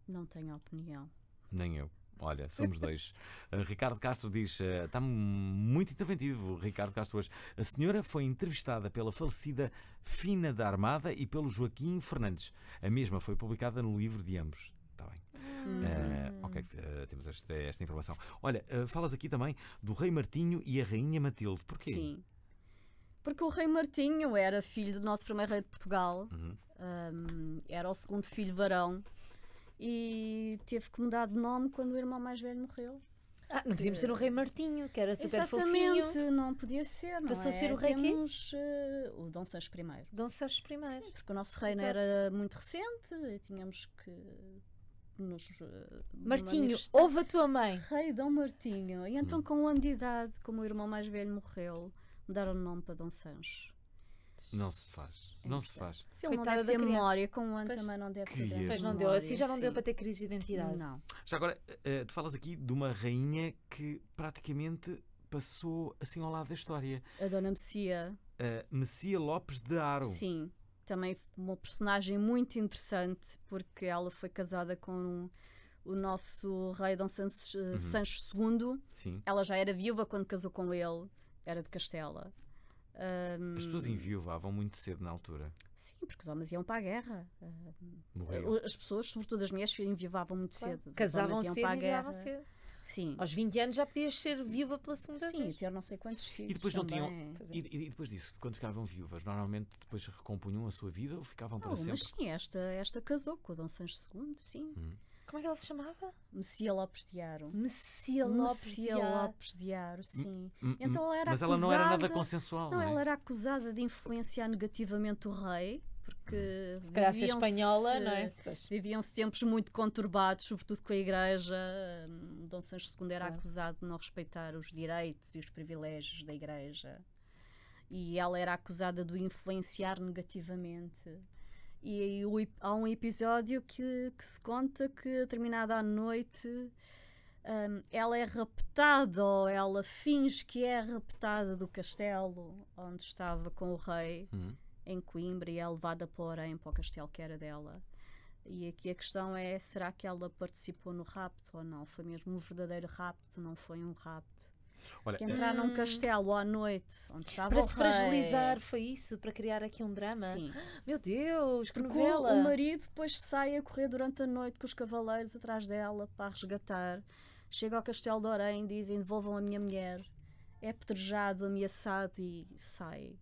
Não tenho opinião. Nem eu. Olha, somos dois. Eh, Ricardo Castro diz: está eh, muito interventivo, Ricardo Castro, hoje. A senhora foi entrevistada pela falecida Fina da Armada e pelo Joaquim Fernandes. A mesma foi publicada no livro de ambos. Está bem. Hum. Uh, ok, uh, temos esta, esta, informação. Olha, uh, falas aqui também do Rei Martinho e a Rainha Matilde. Porquê? Sim. Porque o Rei Martinho era filho do nosso primeiro rei de Portugal, uhum. um, era o segundo filho varão e teve que mudar de nome quando o irmão mais velho morreu. Ah, não podíamos ser o Rei Martinho, que era super Exatamente, fofinho. não podia ser. Não Passou é? a ser o Rei Temos, uh, o Dom Sancho I. Dom Sancho I. Sim, porque o nosso reino Exato. era muito recente e tínhamos que nos, uh, Martinho, ouve a tua mãe. Rei Dom Martinho. E então, hum. com o ano de idade, como o irmão mais velho morreu, mudaram o nome para Dom Sancho. Não se faz. É não se faz. Se ele não ter memória, com o ano pois, também não deve ter. Pois não deu, assim já não sim. deu para ter crise de identidade. Não. Já agora, uh, tu falas aqui de uma rainha que praticamente passou assim ao lado da história. A Dona Messia. Uh, Messia Lopes de Aro. Sim. Também uma personagem muito interessante, porque ela foi casada com um, o nosso rei Dom Sancho, eh, uhum. Sancho II. Sim. Ela já era viúva quando casou com ele, era de Castela. Um, as pessoas enviuvavam muito cedo na altura. Sim, porque os homens iam para a guerra. Ah, Morreram. As pessoas, sobretudo as mulheres, enviuvavam muito claro. cedo. Casavam cedo para a guerra. cedo. Sim. Aos 20 anos já podias ser viúva pela segunda Sim, vez. Sim, ter não sei quantos filhos. E depois não tinham. É. E, e, depois disso, quando ficavam viúvas, normalmente depois recompunham a sua vida ou ficavam para não, sempre? Mas sim, esta, esta casou com o Dom Sancho II, sim. Hum. Como é que ela se chamava? Messia Lopes de Aro. Messia Lopes, de, Lopes de Aro, sim. então ela era Mas acusada, ela não era nada consensual. Não, é? ela era acusada de influenciar negativamente o rei. Porque se calhar -se espanhola, não é? Viviam-se tempos muito conturbados, sobretudo com a Igreja. Dom Sancho II era é. acusado de não respeitar os direitos e os privilégios da Igreja. E ela era acusada de o influenciar negativamente e, o, há um episódio que, que, se conta que, terminada a noite, um, ela é raptada ou ela finge que é raptada do castelo onde estava com o rei uhum. em Coimbra e é levada para Orem, para o castelo que era dela. E aqui a questão é: será que ela participou no rapto ou não? Foi mesmo um verdadeiro rapto? Não foi um rapto? Olha, que entrar num hum. castelo à noite onde estava Para se rei. fragilizar, foi isso? Para criar aqui um drama? Sim. Meu Deus, que novela! O marido depois sai a correr durante a noite com os cavaleiros atrás dela para resgatar. Chega ao castelo de Orém, dizem: devolvam a minha mulher. É apedrejado, ameaçado e sai.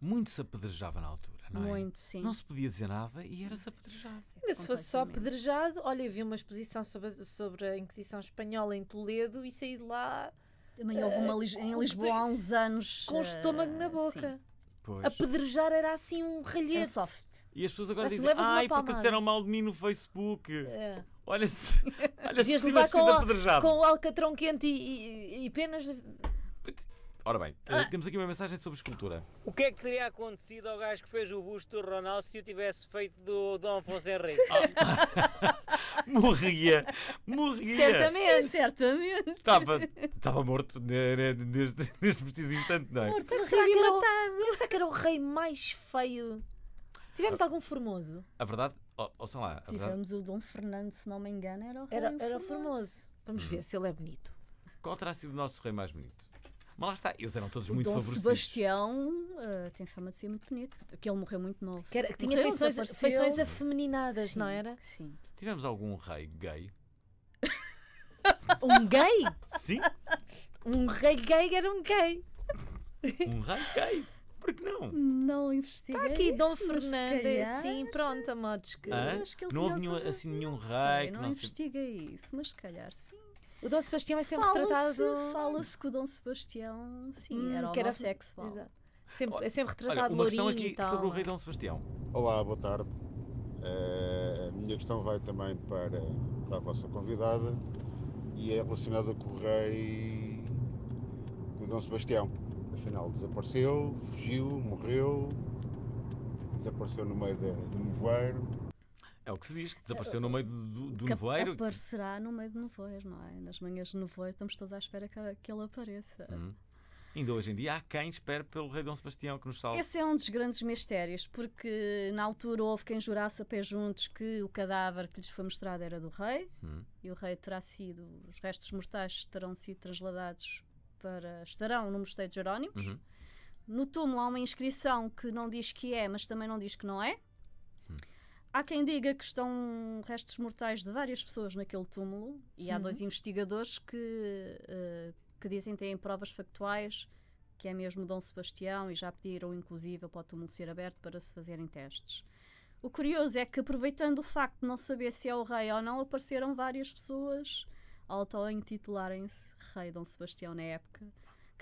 Muito se apedrejava na altura, não é? Muito, sim. Não se podia dizer nada e era-se apedrejado. Ainda se fosse só apedrejado, olha, eu vi uma exposição sobre, sobre a Inquisição Espanhola em Toledo e saí de lá também houve uma em ah, Lisboa há uns anos. Com o estômago na ah, boca. Pois. Apedrejar era assim um ralhete. É soft. E as pessoas agora dizem, ai, porque disseram mal de mim no Facebook. É. Olha-se, olha-se Devias levar com, a- apedrejado. com o alcatrão quente e, e- e penas Ora bem, eh, ah. temos aqui uma mensagem sobre escultura. O que é que teria acontecido ao gajo que fez o busto do Ronaldo se o tivesse feito do Dom Afonso Henrique? Ah. morria, morria. Certamente, certamente. Estava, estava morto né, né, neste, neste preciso instante, não é? Morto, será que, era o, será que era o rei mais feio? Tivemos ah. algum formoso? A verdade, ou sei lá. Tivemos verdade... o Dom Fernando, se não me engano, era o rei era, era formoso. formoso. Vamos ver uhum. se ele é bonito. Qual terá sido o nosso rei mais bonito? Mas lá está, eles eram todos o muito Dom favorecidos. Sebastião uh, tem fama de ser muito bonito, que ele morreu muito novo. Que, era, que tinha feições, feições sim, não era? Sim. Tivemos algum rei gay? um gay? Sim. Um rei gay era um gay. Um rei gay? Por que não? Não investiguei. Está aqui Dom Fernando, sim, pronto, a modos que. Ah, que não houve nenhum, assim, nenhum rei. que não, não investiguei isso, mas se calhar sim. O Dom Sebastião é sempre fala retratado. Fala-se que o Dom Sebastião, sim, hum, era homossexual. Exato. Sempre, é sempre retratado Olha, uma questão aqui sobre o rei Dom Sebastião. Olá, boa tarde. Uh, a minha questão vai também para, para a vossa convidada e é relacionada com o rei com o Dom Sebastião. Afinal, desapareceu, fugiu, morreu, desapareceu no meio de, de é o que se diz, que desapareceu é, no meio do, do nevoeiro. Aparecerá no meio do nevoeiro, não é? Nas manhãs de nevoeiro estamos todos à espera que, que ele apareça. Hum. Ainda hoje em dia há quem espera pelo rei Dom Sebastião que nos salve. Esse é um dos grandes mistérios, porque na altura houve quem jurasse a pé juntos que o cadáver que lhes foi mostrado era do rei hum. e o rei terá sido, os restos mortais terão sido trasladados para. estarão no Mosteiro de Jerónimos. Uhum. No túmulo há uma inscrição que não diz que é, mas também não diz que não é. Há quem diga que estão restos mortais de várias pessoas naquele túmulo e há uhum. dois investigadores que, uh, que dizem que têm provas factuais que é mesmo Dom Sebastião e já pediram inclusive para o túmulo ser aberto para se fazerem testes. O curioso é que aproveitando o facto de não saber se é o rei ou não, apareceram várias pessoas auto-intitularem-se Rei Dom Sebastião na época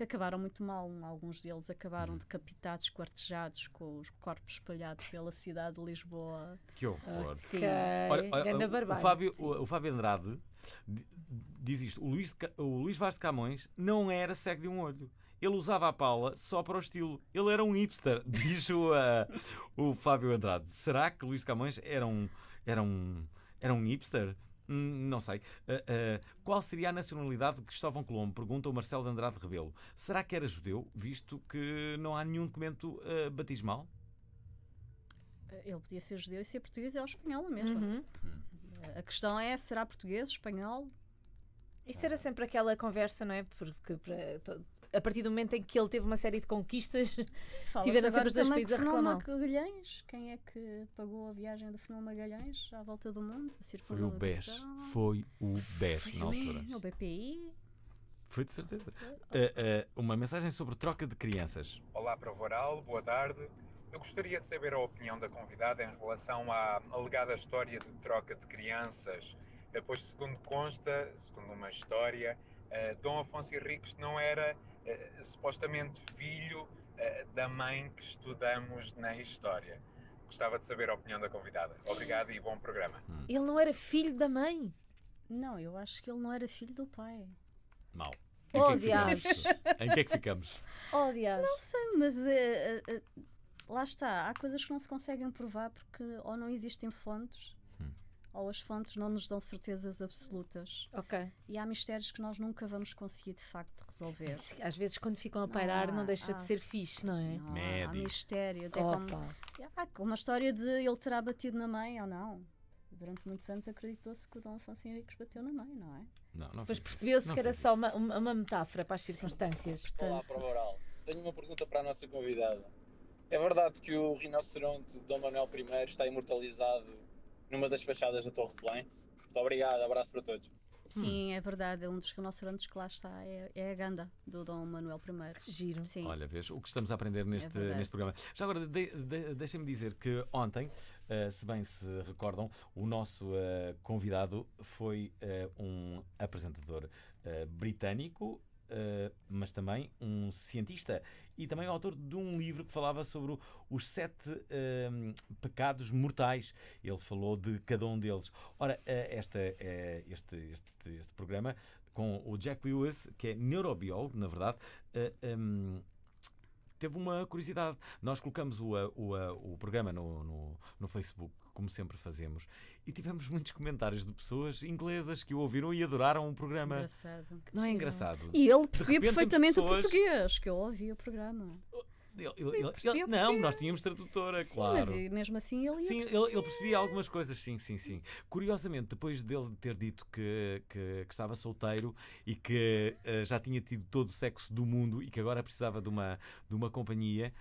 que acabaram muito mal. Alguns deles acabaram uhum. decapitados, quartejados, com os corpos espalhados pela cidade de Lisboa. Que horror! Uh, sim, que... Olha, barbárie, o, Fábio, o, o, Fábio Andrade diz isto: o Luís, de, o Luís Vaz de Camões não era cego de um olho. Ele usava a Paula só para o estilo. Ele era um hipster, diz o, uh, o Fábio Andrade. Será que Luís de Camões era um. Era um era um hipster? Hum, não sei. Uh, uh, qual seria a nacionalidade de Cristóvão Colombo? Pergunta o Marcelo de Andrade Rebelo. Será que era judeu, visto que não há nenhum documento uh, batismal? Ele podia ser judeu e ser português é ou espanhol é mesmo. Uhum. Hum. A questão é: será português, espanhol? Isso era sempre aquela conversa, não é? Porque para, todo, a partir do momento em que ele teve uma série de conquistas, tiveram sempre os dois países a reclamar. Magalhães, quem é que pagou a viagem do Fernando Magalhães à volta do mundo? Foi o BES. Foi o BES na altura. O BPI. Foi de certeza. Uh, uh, uma mensagem sobre troca de crianças. Olá, Provoral, boa tarde. Eu gostaria de saber a opinião da convidada em relação à alegada história de troca de crianças. Eh, pois, segundo consta, segundo uma história, uh, Dom Afonso Henriques não era é, é, supostamente filho é, da mãe que estudamos na história. Gostava de saber a opinião da convidada. Obrigado e bom programa. Hum. Ele não era filho da mãe? Não, eu acho que ele não era filho do pai. Mal. Em oh, Em que é que ficamos? Oh, Não sei, mas uh, lá está. Há coisas que não se conseguem provar porque ou não existem fontes ou as fontes não nos dão certezas absolutas. Ok. E há mistérios que nós nunca vamos conseguir de facto resolver. Às vezes quando ficam a pairar não, há, não deixa há, de ser fixe, não é? Não, há mistérios. É como, uma história de ele terá batido na mãe ou não. Durante muitos anos acreditou-se que o Dom Afonso Henriques bateu na mãe, não é? Não, não Depois percebeu-se que era só uma, uma, metáfora para as circunstâncias. Portanto... Olá, Prova Oral. Tenho uma pergunta para a nossa convidada. É verdade que o rinoceronte de Dom Manuel I está imortalizado numa das fachadas da Torre de Belém. Muito obrigado, abraço para todos. Sim, hum. é verdade. É um dos restaurantes que lá está é, é a Ganda, do Dom Manuel I. giro. Sim. Olha, vês o que estamos a aprender neste, é neste programa. Já agora, de, de, deixem-me dizer que ontem, uh, se bem se recordam, o nosso uh, convidado foi uh, um apresentador britânico. mas também um cientista e também autor de um livro que falava sobre os sete ehm, pecados mortais. Ele falou de cada um deles. Ora, eh, esta, eh, este, este, este programa com o Jack Lewis, que é neurobiólogo, na verdade, um, eh, ehm, teve uma curiosidade. Nós colocamos o, o, o programa no, no, no, Facebook como sempre fazemos. E tivemos muitos comentários de pessoas inglesas que o ouviram e adoraram o programa. Engraçado. Não é engraçado? E ele percebia perfeitamente pessoas... o português, que eu ouvia o programa. Ele, ele, ele, ele não, nós tínhamos tradutora, sim, claro. Mas mesmo assim ele Sim, ele, percebia algumas coisas, sim, sim, sim. Curiosamente, depois dele ter dito que, que, que estava solteiro e que uh, já tinha tido todo o sexo do mundo e que agora precisava de uma, de uma companhia,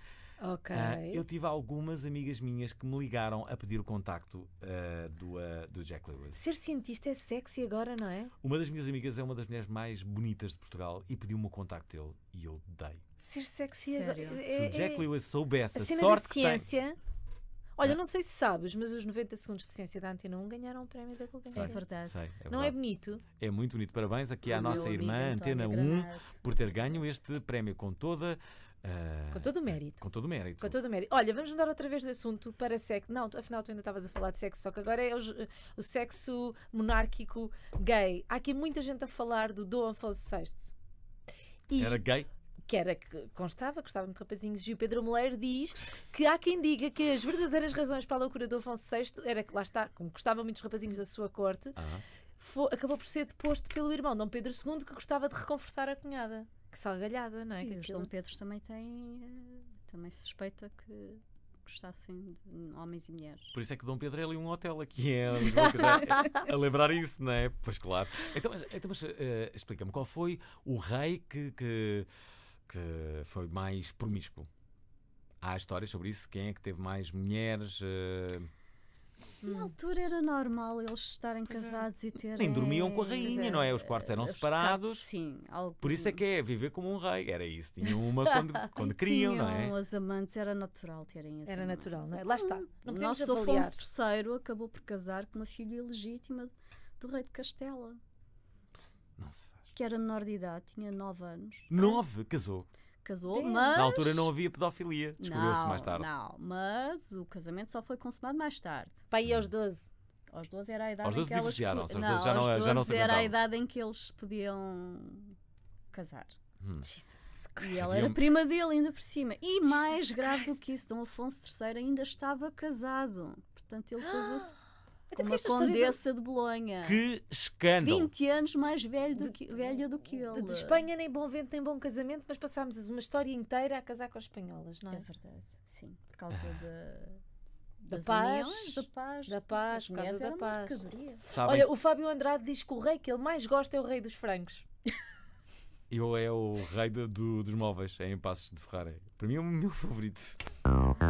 Ok. Uh, eu tive algumas amigas minhas que me ligaram a pedir o contacto uh, do, uh, do Jack Lewis. Ser cientista é sexy agora, não é? Uma das minhas amigas é uma das mulheres mais bonitas de Portugal e pediu-me o contacto dele e eu dei. Ser sexy é Sério? agora. É- se o é- Jack é, Lewis soubesse a, cena sorte da ciência. Olha, não sei se sabes, mas os 90 segundos de ciência da Antena 1 ganharam o prémio da Gulbenkian. é verdade. é verdade. Não é bonito? É muito bonito. Parabéns aqui à o nossa irmã amigo, Antena António 1 por ter ganho este prémio com toda com ah, todo o mérito. Com todo o mérito. Com todo o mérito. Olha, vamos mudar outra vez de assunto para sexo. Não, afinal tu ainda estavas a falar de sexo, só que agora é o, o, sexo monárquico gay. Há aqui muita gente a falar do Dom Afonso VI. E Era gay? que era que constava, gostava muito de rapazinhos, e o Pedro Moleiro diz que há quem diga que as verdadeiras razões para a loucura do Afonso VI era que lá está, como gostava muito rapazinhos da sua corte, foi, acabou por ser deposto pelo irmão Dom Pedro II, que gostava de reconfortar a cunhada que salgalhada, não é? E que os aquilo... Dom Pedro também tem, eh, também suspeita que gostassem de homens e mulheres. Por isso é que Dom Pedro é ali um hotel aqui em Lisboa, a lembrar isso, não é? Pois claro. Então, então mas, uh, explica-me, qual foi o rei que, que, que foi mais promíscuo? Há histórias sobre isso? Quem é que teve mais mulheres? Uh... Hum. Na altura era normal eles estarem pois é. casados é. e terem. Nem dormiam com a rainha, é, não é? Os quartos eram eh, separados. Quartos, sim, algo... Por isso é que é viver como um rei. Era isso. Tinham uma quando, quando queriam, não é? As amantes era natural terem as Era amantes. natural, não é? Lá está. Hum, não o nosso avaliar. Afonso III acabou por casar com uma filha ilegítima do rei de Castela. Não se faz. Que era menor de idade, tinha nove anos. nove Casou? casou, mas. Na altura não havia pedofilia, descobriu-se mais tarde. Não, mas o casamento só foi consumado mais tarde. Pai, aos 12. Aos 12 era a idade aos 12 em que elas. aos 12 já não, aos 12 é, já não era a idade em que eles podiam casar. Hum. Jesus E ela era prima dele, ainda por cima. E mais Jesus grave Christ. do que isso, Dom Afonso III ainda estava casado. Portanto, ele casou-se. Até uma condessa de... de Bolonha. Que escândalo! 20 anos mais velho do que, de, velha do que ele. De, Espanha, nem bom vento, nem bom casamento, mas passámos uma história inteira a casar com as espanholas, não é? É verdade, sim. Por causa ah. da. Da paz, da paz, da paz, da paz, da paz. Olha, o Fábio Andrade diz que o rei que ele mais gosta é o rei dos francos. Eu é o rei do, dos móveis, é em Passos de Ferrari. Para mim é o meu favorito.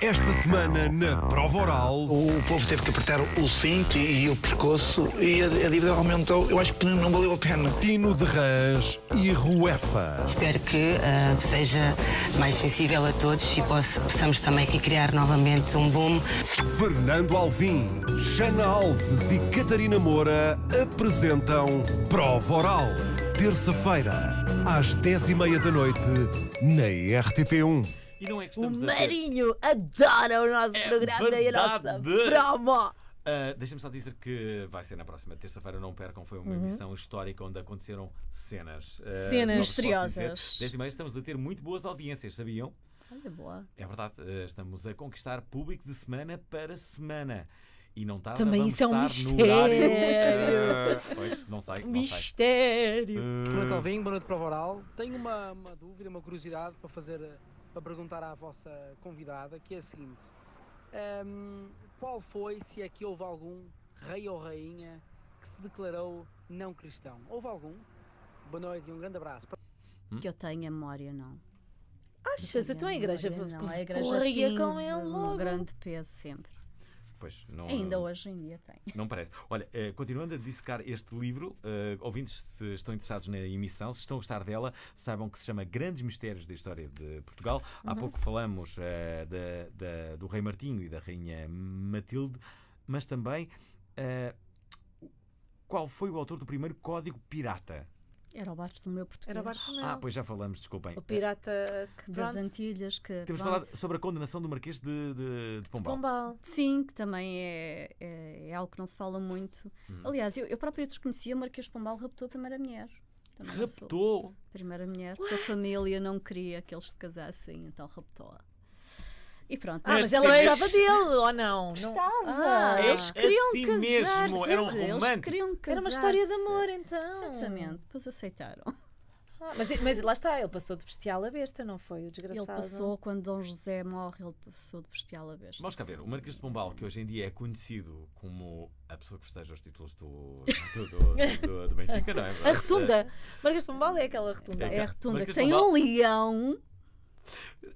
Esta semana na prova oral. O povo teve que apertar o cinto e, e o pescoço e a, a, dívida aumentou. Eu acho que não, não valeu a pena. Tino de Rãs e Ruefa. Espero que uh, seja mais sensível a todos e possamos também aqui criar novamente um boom. Fernando Alvim, Jana Alves e Catarina Moura apresentam Prova Oral. Terça-feira, às 10h30 da noite, na RTP1. E não é que estamos o Marinho a ter... adora o nosso é programa verdade. e a nossa promo. Uh, Deixa-me só dizer que vai ser na próxima terça-feira, não percam, foi uma uhum. emissão histórica onde aconteceram cenas. Uh, cenas misteriosas. 10 e meia estamos a ter muito boas audiências, sabiam? Olha, boa. É verdade, uh, estamos a conquistar público de semana para semana. E não tarda, Também isso é um mistério. Horário, pois, não sei. mistério. Boa noite, Vinho, boa noite, o Oral. Tenho uma, uma dúvida, uma curiosidade para fazer para perguntar à vossa convidada, que é a seguinte: um, qual foi, se é que houve algum rei ou rainha que se declarou não cristão? Houve algum? Boa noite e um grande abraço. Hum? Que eu tenha memória, não. Achas? Então a igreja, memória, não, a igreja corria com ele logo. Um grande peso sempre. Pois, não, Ainda hoje em dia tem. Não parece. Olha, eh, continuando a dissecar este livro, uh, ouvintes se estão interessados na emissão, se estão a gostar dela, saibam que se chama Grandes Mistérios da História de Portugal. Há uhum. pouco falamos uh, da, da, do Rei Martinho e da Rainha Matilde, mas também. Uh, qual foi o autor do primeiro código pirata? Era o Bartolomeu português. Era o Bartolomeu. Ah, pois já falamos, desculpem. O pirata que das Antilhas. Que, Temos falado sobre a condenação do Marquês de, de, de, Pombal. de Pombal. Sim, que também é, é, é, algo que não se fala muito. Hum. Aliás, eu, eu própria desconhecia, o Marquês de Pombal raptou a primeira mulher. Também raptou? Primeira mulher, porque a família não queria que eles se casassem, então raptou-a. E pronto. Ah, mas, assim, ela gostava dele, ou não? Gostava. Ah, eles é queriam assim casar mesmo, era um romântico. Era uma história de amor, então. Exatamente, depois aceitaram. Ah, mas, mas lá está, ele passou de bestial a besta, não foi? O desgraçado. Ele passou, quando Dom José morre, ele passou de bestial a besta. Vamos cá ver, o Marquês de Pombal, que hoje em dia é conhecido como a pessoa que festeja os títulos do, do, do, do, Benfica, não é? A rotunda. Marquês de Pombal é aquela rotunda. É, é a rotunda que tem um leão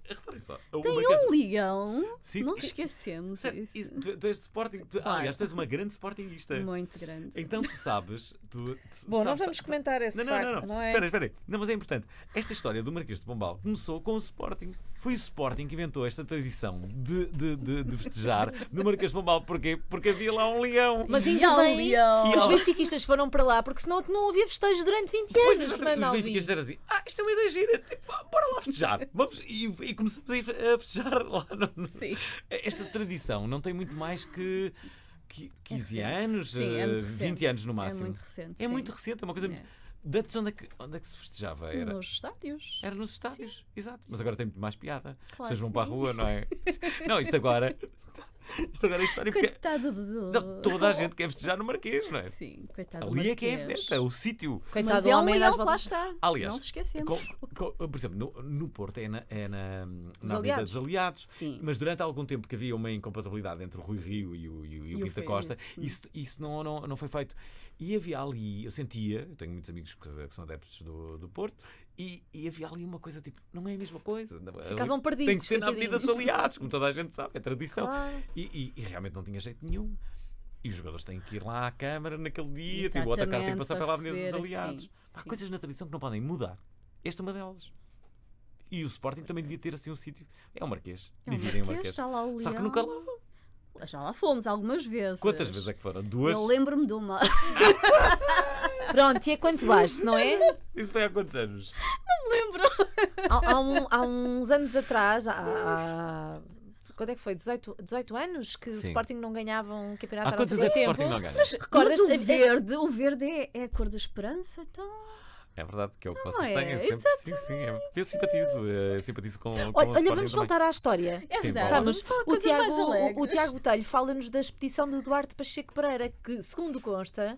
Reparem só. Tem um casa... ligão. Sim, não esquecemos é, isso. Tu, tu és de Sporting. Tu, claro. Aliás, tu és uma grande Sportingista. Muito grande. Então tu sabes. Tu, tu Bom, sabes, nós tá- vamos comentar esse não, facto, não, não, não. não é? Espera, espera. Não, mas é importante. Esta história do Marquês de Pombal começou com o Sporting. Foi o Sporting que inventou esta tradição de, de, de, de festejar no Marquês Pombal. Porquê? Porque havia lá um leão. Mas ainda bem leão. que os benfiquistas foram para lá, porque senão é não havia festejos durante 20 pois anos. Pois, é, os benfiquistas eram assim, ah, isto é uma ideia gira, tipo, bora lá festejar. Vamos, e, e começamos a, ir a festejar lá. No... Sim. Esta tradição não tem muito mais que... 15 é anos, sim, é 20 eh, anos no é máximo. É muito recente. É sim. muito recente, é uma coisa. É. Muito... Dantes, onde é, que, onde é que se festejava? Era... Nos estádios. Era nos estádios, Sim. exato. Mas agora tem muito mais piada. Claro Vocês vão para a rua, não é? não, isto agora. Isto agora é história. Coitado porque... do... Não, toda a gente quer festejar no Marquês, não é? Sim, coitado Ali do Ali é que é a festa, é o sítio. Coitado do é lá está. Aliás, não se esquecemos. Com, com, por exemplo, no, no Porto é na, é na, na Avenida dos Aliados. Sim. Mas durante algum tempo que havia uma incompatibilidade entre o Rui Rio e o, e o, e o Pinto da Costa, isso, isso não, não, não foi feito. E havia ali, eu sentia, eu tenho muitos amigos que são adeptos do, do Porto, e, e havia ali uma coisa tipo, não é a mesma coisa. É? Ficavam perdidos. Tem que ser na Avenida dos Aliados, como toda a gente sabe, é tradição. Claro. E, e, e realmente não tinha jeito nenhum. E os jogadores têm que ir lá à Câmara naquele dia, tipo, o atacado tem que passar pela Avenida dos assim, Aliados. Sim, Há sim. coisas na tradição que não podem mudar. Esta é uma delas. E o Sporting também devia ter assim um sítio. É o Marquês. É um Marquês, Marquês. Só que nunca vão já lá fomos algumas vezes. Quantas vezes é que foram? Duas? Eu lembro-me de uma. Pronto, e é quanto baixo, não é? Isso foi há quantos anos? Não me lembro. Há, há, um, há uns anos atrás, há, há quando é que foi? 18, 18 anos que Sim. o Sporting não ganhava um campeonato há quantos anos é o Sporting não ganha? Mas, Mas o verde, o verde é, é a cor da esperança, então. É verdade, que é o que não vocês têm. É, é? sempre, sim, sim. É, eu simpatizo, eh, simpatizo com, com Olha, olha vamos voltar à história. É sim, verdade. Tá, vamos. O Tiago, o, o Tiago Telho fala-nos da expedição de Eduardo Pacheco Pereira, que, segundo consta,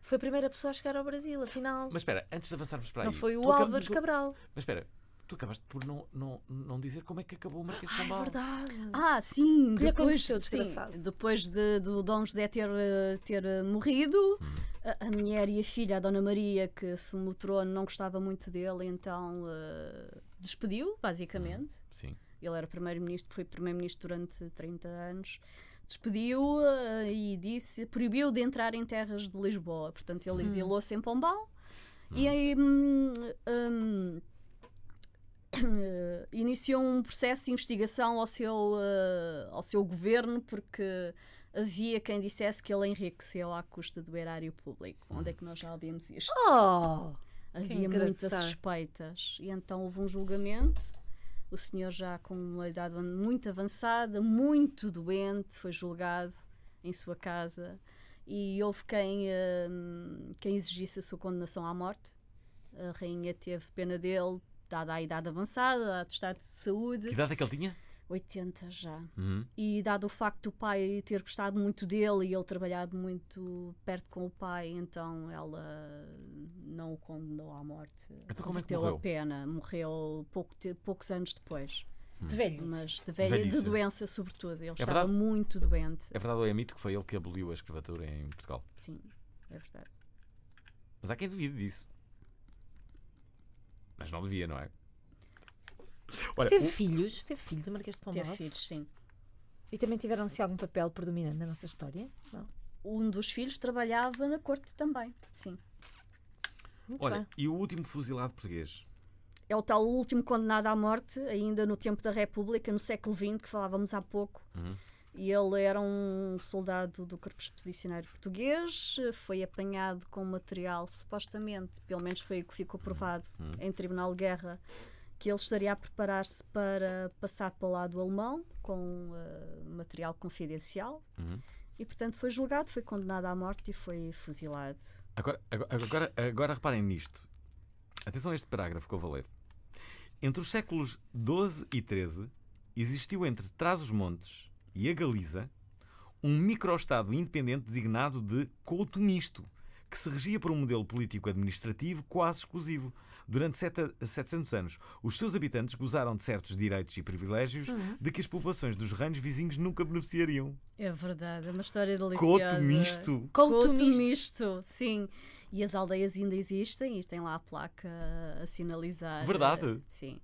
foi a primeira pessoa a chegar ao Brasil, afinal. Mas espera, antes de avançarmos para aí. Não foi o Álvaro Cabral. Mas espera, tu acabaste por não, não, não dizer como é que acabou o Marquês de Pombal. Ah, é verdade. Ah, sim. É que depois, sim, depois de, do Dom José ter, eh, ter eh, morrido, hum. a, a, mulher e a filha, a Dona Maria, que se mutrou, não gostava muito dele, então uh, despediu, basicamente. Hum. Sim. Ele era primeiro-ministro, foi primeiro-ministro durante 30 anos despediu uh, e disse proibiu de entrar em terras de Lisboa. Portanto, ele hum. exilou-se em Pombal hum. e aí. Um, um, uh, iniciou um processo de investigação ao seu, uh, ao seu governo porque havia quem dissesse que ele enriqueceu à custa do erário público. Onde é que nós já ouvimos isto? Oh, havia muitas suspeitas. E então houve um julgamento. O senhor, já com uma idade muito avançada, muito doente, foi julgado em sua casa e houve quem, uh, quem exigisse a sua condenação à morte. A rainha teve pena dele dada a idade avançada, a estado de saúde. Que idade é que ele tinha? 80 já. Uhum. E dado o facto do pai ter gostado muito dele e ele trabalhado muito perto com o pai, então ela não o condenou à morte. Então como é que morreu? a pena. Morreu pouco, poucos anos depois. Uhum. De velhice. Mas de velha de, de doença, sobretudo. Ele é estava verdade? muito doente. É verdade ou é mito que foi ele que aboliu a escravatura em Portugal? Sim, é verdade. Mas há quem duvide disso. Mas não devia, não é? Olha, teve o... filhos, teve filhos, o Marquês de Pombal. Teve filhos, sim. E também tiveram se assim algum papel predominante na nossa história? Não. Um dos filhos trabalhava na corte também, sim. Muito Olha, bem. e o último fuzilado português? É o tal último condenado à morte, ainda no tempo da República, no século XX, que falávamos há pouco. Uhum. E ele era um soldado do Corpo Expedicionário Português, foi apanhado com material, supostamente, pelo menos foi o que ficou provado hum, hum. em Tribunal de Guerra, que ele estaria a preparar-se para passar para o lado alemão com uh, material confidencial. Uhum. E, portanto, foi julgado, foi condenado à morte e foi fuzilado. Agora, agora, agora, agora reparem nisto. Atenção a este parágrafo que eu vou ler. Entre os séculos XII e XIII, existiu entre Trás-os-Montes e a Galiza um microestado independente designado de Couto Misto, que se regia por um modelo político-administrativo quase exclusivo. Durante 700 anos, os seus habitantes gozaram de certos direitos e privilégios uhum. de que as povoações dos reinos vizinhos nunca beneficiariam. É verdade, é uma história deliciosa. Couto misto. Couto, Couto misto. misto, sim. E as aldeias ainda existem e tem lá a placa a sinalizar. Verdade. Eh, sim.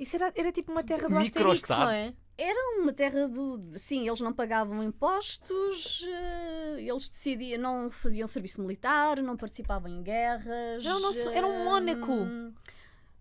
Isso era, era tipo uma terra do Asterix, não é? Era uma terra do. Sim, eles não pagavam impostos, eh, eles decidiam, não faziam serviço militar, não participavam em guerras. Era, nosso, era um eh, Mónaco. Hum,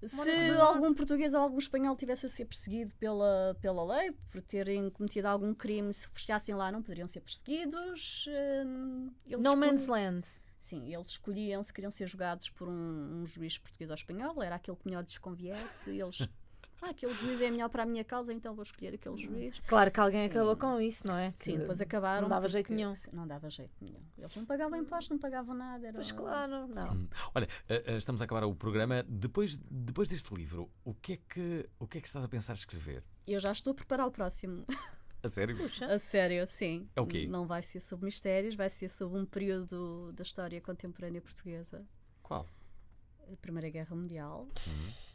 se Mónaco. algum português ou algum espanhol tivesse a ser perseguido pela, pela lei, por terem cometido algum crime, se fechassem lá, não poderiam ser perseguidos. Hum, no Man's Land. Sim, eles escolhiam se queriam ser julgados por um, um, juiz português ou espanhol, era aquele que melhor lhes conviesse, eles ah, aquele juiz é melhor para a minha causa, então vou escolher aquele hum. juiz. Claro que alguém Sim. acabou com isso, não é? Sim, que depois acabaram. Não dava jeito nenhum. Não dava jeito nenhum. Eles não pagavam imposto, não pagavam nada. Era... Pois claro, não. Sim. Olha, eh, eh, estamos a acabar o programa. Depois, depois deste livro, o que, é que, o que é que estás a pensar escrever? Eu já estou a preparar o próximo. A sério? Puxa. A sério, sim. É o quê? Não vai ser sobre mistérios, vai ser sobre um período da história contemporânea portuguesa. Qual? A Primeira Guerra Mundial. Uhum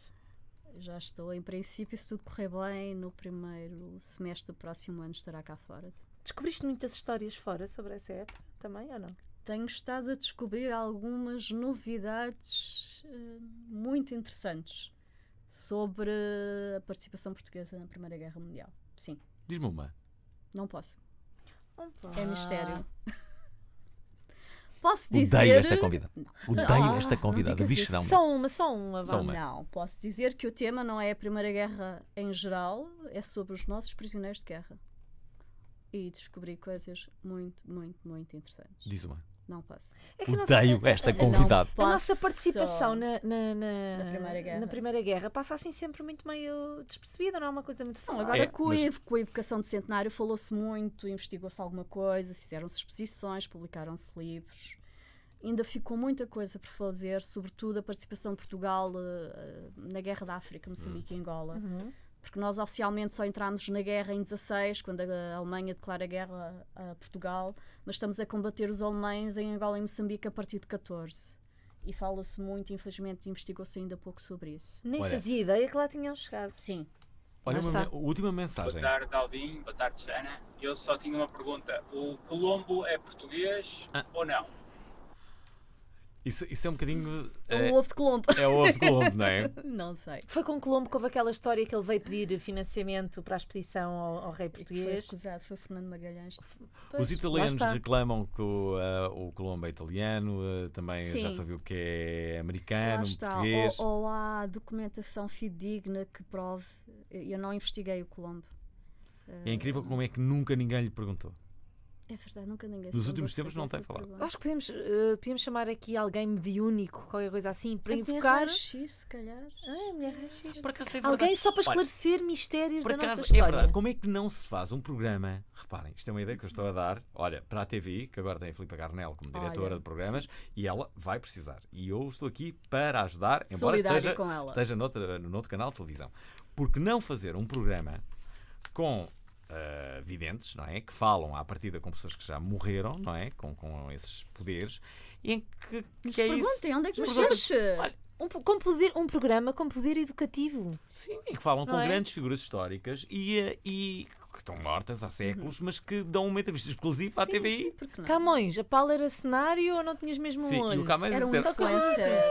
já estou, em princípio, se tudo correr bem, no primeiro semestre do próximo ano estará cá fora. Descobriste muitas histórias fora sobre essa app também ou não? Tenho estado a descobrir algumas novidades uh, muito interessantes sobre a participação portuguesa na Primeira Guerra Mundial. Sim. Diz-me uma. Não posso. Opa. É mistério. posso dizer. Odeio esta convidada. Odeio ah, esta convidada. Bichão. Assim. Só uma, só uma, só uma. Não, posso dizer que o tema não é a Primeira Guerra em geral, é sobre os nossos prisioneiros de guerra. E descobri coisas muito, muito, muito interessantes. Diz uma. Não posso. É Odeio nossa... esta convidada. A nossa participação na, na, na, na, primeira guerra. na Primeira Guerra passa assim sempre muito meio despercebida, não é uma coisa muito fã. Agora, é, com, mas... com a educação do centenário, falou-se muito, investigou-se alguma coisa, fizeram-se exposições, publicaram-se livros. Ainda ficou muita coisa por fazer, sobretudo a participação de Portugal uh, na Guerra da África, Moçambique e hum. Angola. Uhum porque nós oficialmente só entramos na guerra em 16, quando a Alemanha declara guerra a Portugal, mas estamos a combater os alemães em Angola e Moçambique a partir de 14 e fala-se muito, infelizmente investigou-se ainda pouco sobre isso. Nem Olha. fazia ideia que lá tinham chegado. Sim. Olha, uma última mensagem. Boa tarde, Alvin. Boa tarde, Jana. Eu só tinha uma pergunta. O Colombo é português ah. ou não? Isso, isso é um bocadinho. É, eh, o ovo de Colombo. É o ovo de Colombo, não é? não sei. Foi com Colombo que houve aquela história que ele veio pedir financiamento para a expedição ao, ao rei português. Foi acusado, foi Fernando Magalhães. Pois, Os italianos reclamam que o, uh, o Colombo é italiano, uh, também Sim. já se ouviu que é americano, lá está. português. Ou, ou há documentação fidedigna que prove. Eu não investiguei o Colombo. É incrível como é que nunca ninguém lhe perguntou. É verdade, nunca ninguém Nos últimos é tempos não tem falado. Acho que podemos, uh, eh, podemos chamar aqui alguém mediúnico, qualquer coisa assim, para a invocar. X, se calhar. Ah, mulher X. é verdade. alguém só para esclarecer olha, mistérios da nossa é história. É Como é que não se faz um programa? Reparem, isto é uma ideia que eu estou a dar, olha, para a TV, que agora tem a Filipe Garnel como diretora olha, de programas, sim. e ela vai precisar. E eu estou aqui para ajudar, embora Solidária esteja, com ela. esteja noutra, noutro canal de televisão. Porque não fazer um programa com eh, videntes, não é? Que falam à partida com pessoas que já morreram, não é? Com, com esses poderes. E em que, Mas que é isso? onde é que Mas Um, com poder, um programa com poder educativo. Sim, e que falam não com é? grandes figuras históricas e, eh, e que estão mortas há séculos, mas que dão uma entrevista exclusiva à TVI. É? Camões, a Paula era cenário ou não tinhas mesmo sim, um olho? E o Camões era um influencer.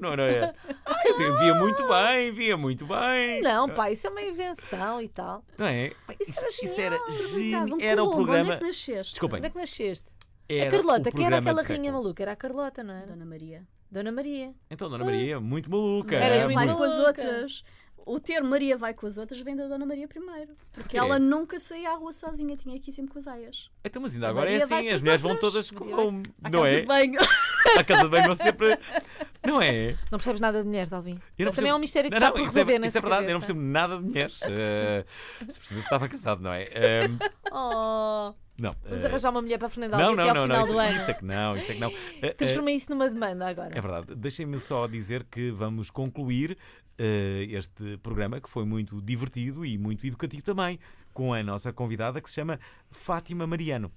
Não, não, não é. Ai, via muito bem, via muito bem. Não, pá, isso é uma invenção e tal. Não é? Isso, isso era genial. Era o programa. Onde é que nasceste? Desculpem. Onde é que nasceste? Era a Carlota, quem era aquela rainha maluca, era a Carlota, não é? Dona Maria. Dona Maria. Então, Dona Maria, muito maluca. Eras muito maluca. com as outras o termo Maria vai com as outras vem da Dona Maria I. Porque ela nunca saía à rua sozinha, tinha aqui sempre com as aias. Então, mas ainda agora é assim, as mulheres vão todas com. Não é? De banho. A casa de banho vão sempre. Não é? Não percebes nada de mulheres, Alvin. Mas também é um mistério que não, está não, por resolver é, Isso é verdade, eu não percebo nada de mulheres. Eh, se percebesse, estava casado, não é? oh. Ehm, não, Vamos uh... arranjar uma mulher para a Fernanda não, não, ao não, final isso, do é ano. Isso é que não, isso é que não. Eh, Transforma uh, isso numa demanda agora. É verdade. Deixem-me só dizer que vamos concluir eh, este programa, que foi muito divertido e muito educativo também, com a nossa convidada que se chama Fátima Mariano.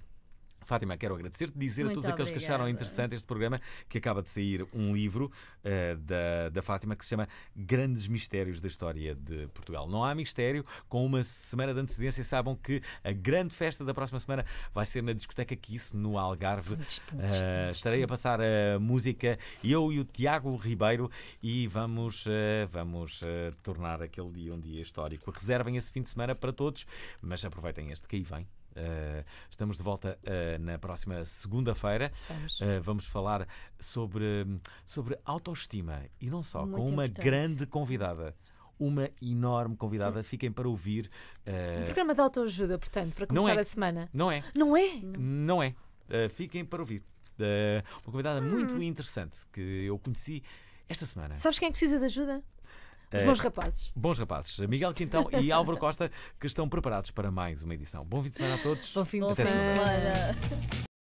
Fátima, quero agradecer-te, dizer Muito a todos aqueles que acharam interessante este programa que acaba de sair um livro uh, da, da Fátima que se chama Grandes Mistérios da História de Portugal. Não há mistério, com uma semana de antecedência, sabem que a grande festa da próxima semana vai ser na discoteca Kiss, no Algarve. Uh, estarei a passar a música, eu e o Tiago Ribeiro, e vamos, uh, vamos tornar aquele dia um dia histórico. Reservem esse fim de semana para todos, mas aproveitem este que aí vem. Uh, estamos de volta uh, na próxima segunda-feira. Uh, vamos falar sobre, sobre autoestima e não só, Muito com uma grande convidada. Uma enorme convidada, fiquem para ouvir. Um programa de autoajuda, portanto, para começar é. a semana. Não é? Não é? Não é. fiquem para ouvir. uma convidada hum. muito interessante que eu conheci esta semana. Sabes quem é precisa de ajuda? Os eh, bons rapazes. Bons rapazes. Miguel Quintão e Álvaro Costa, que estão preparados para mais uma edição. Bom fim de semana a todos. Bom fim de Até semana. semana.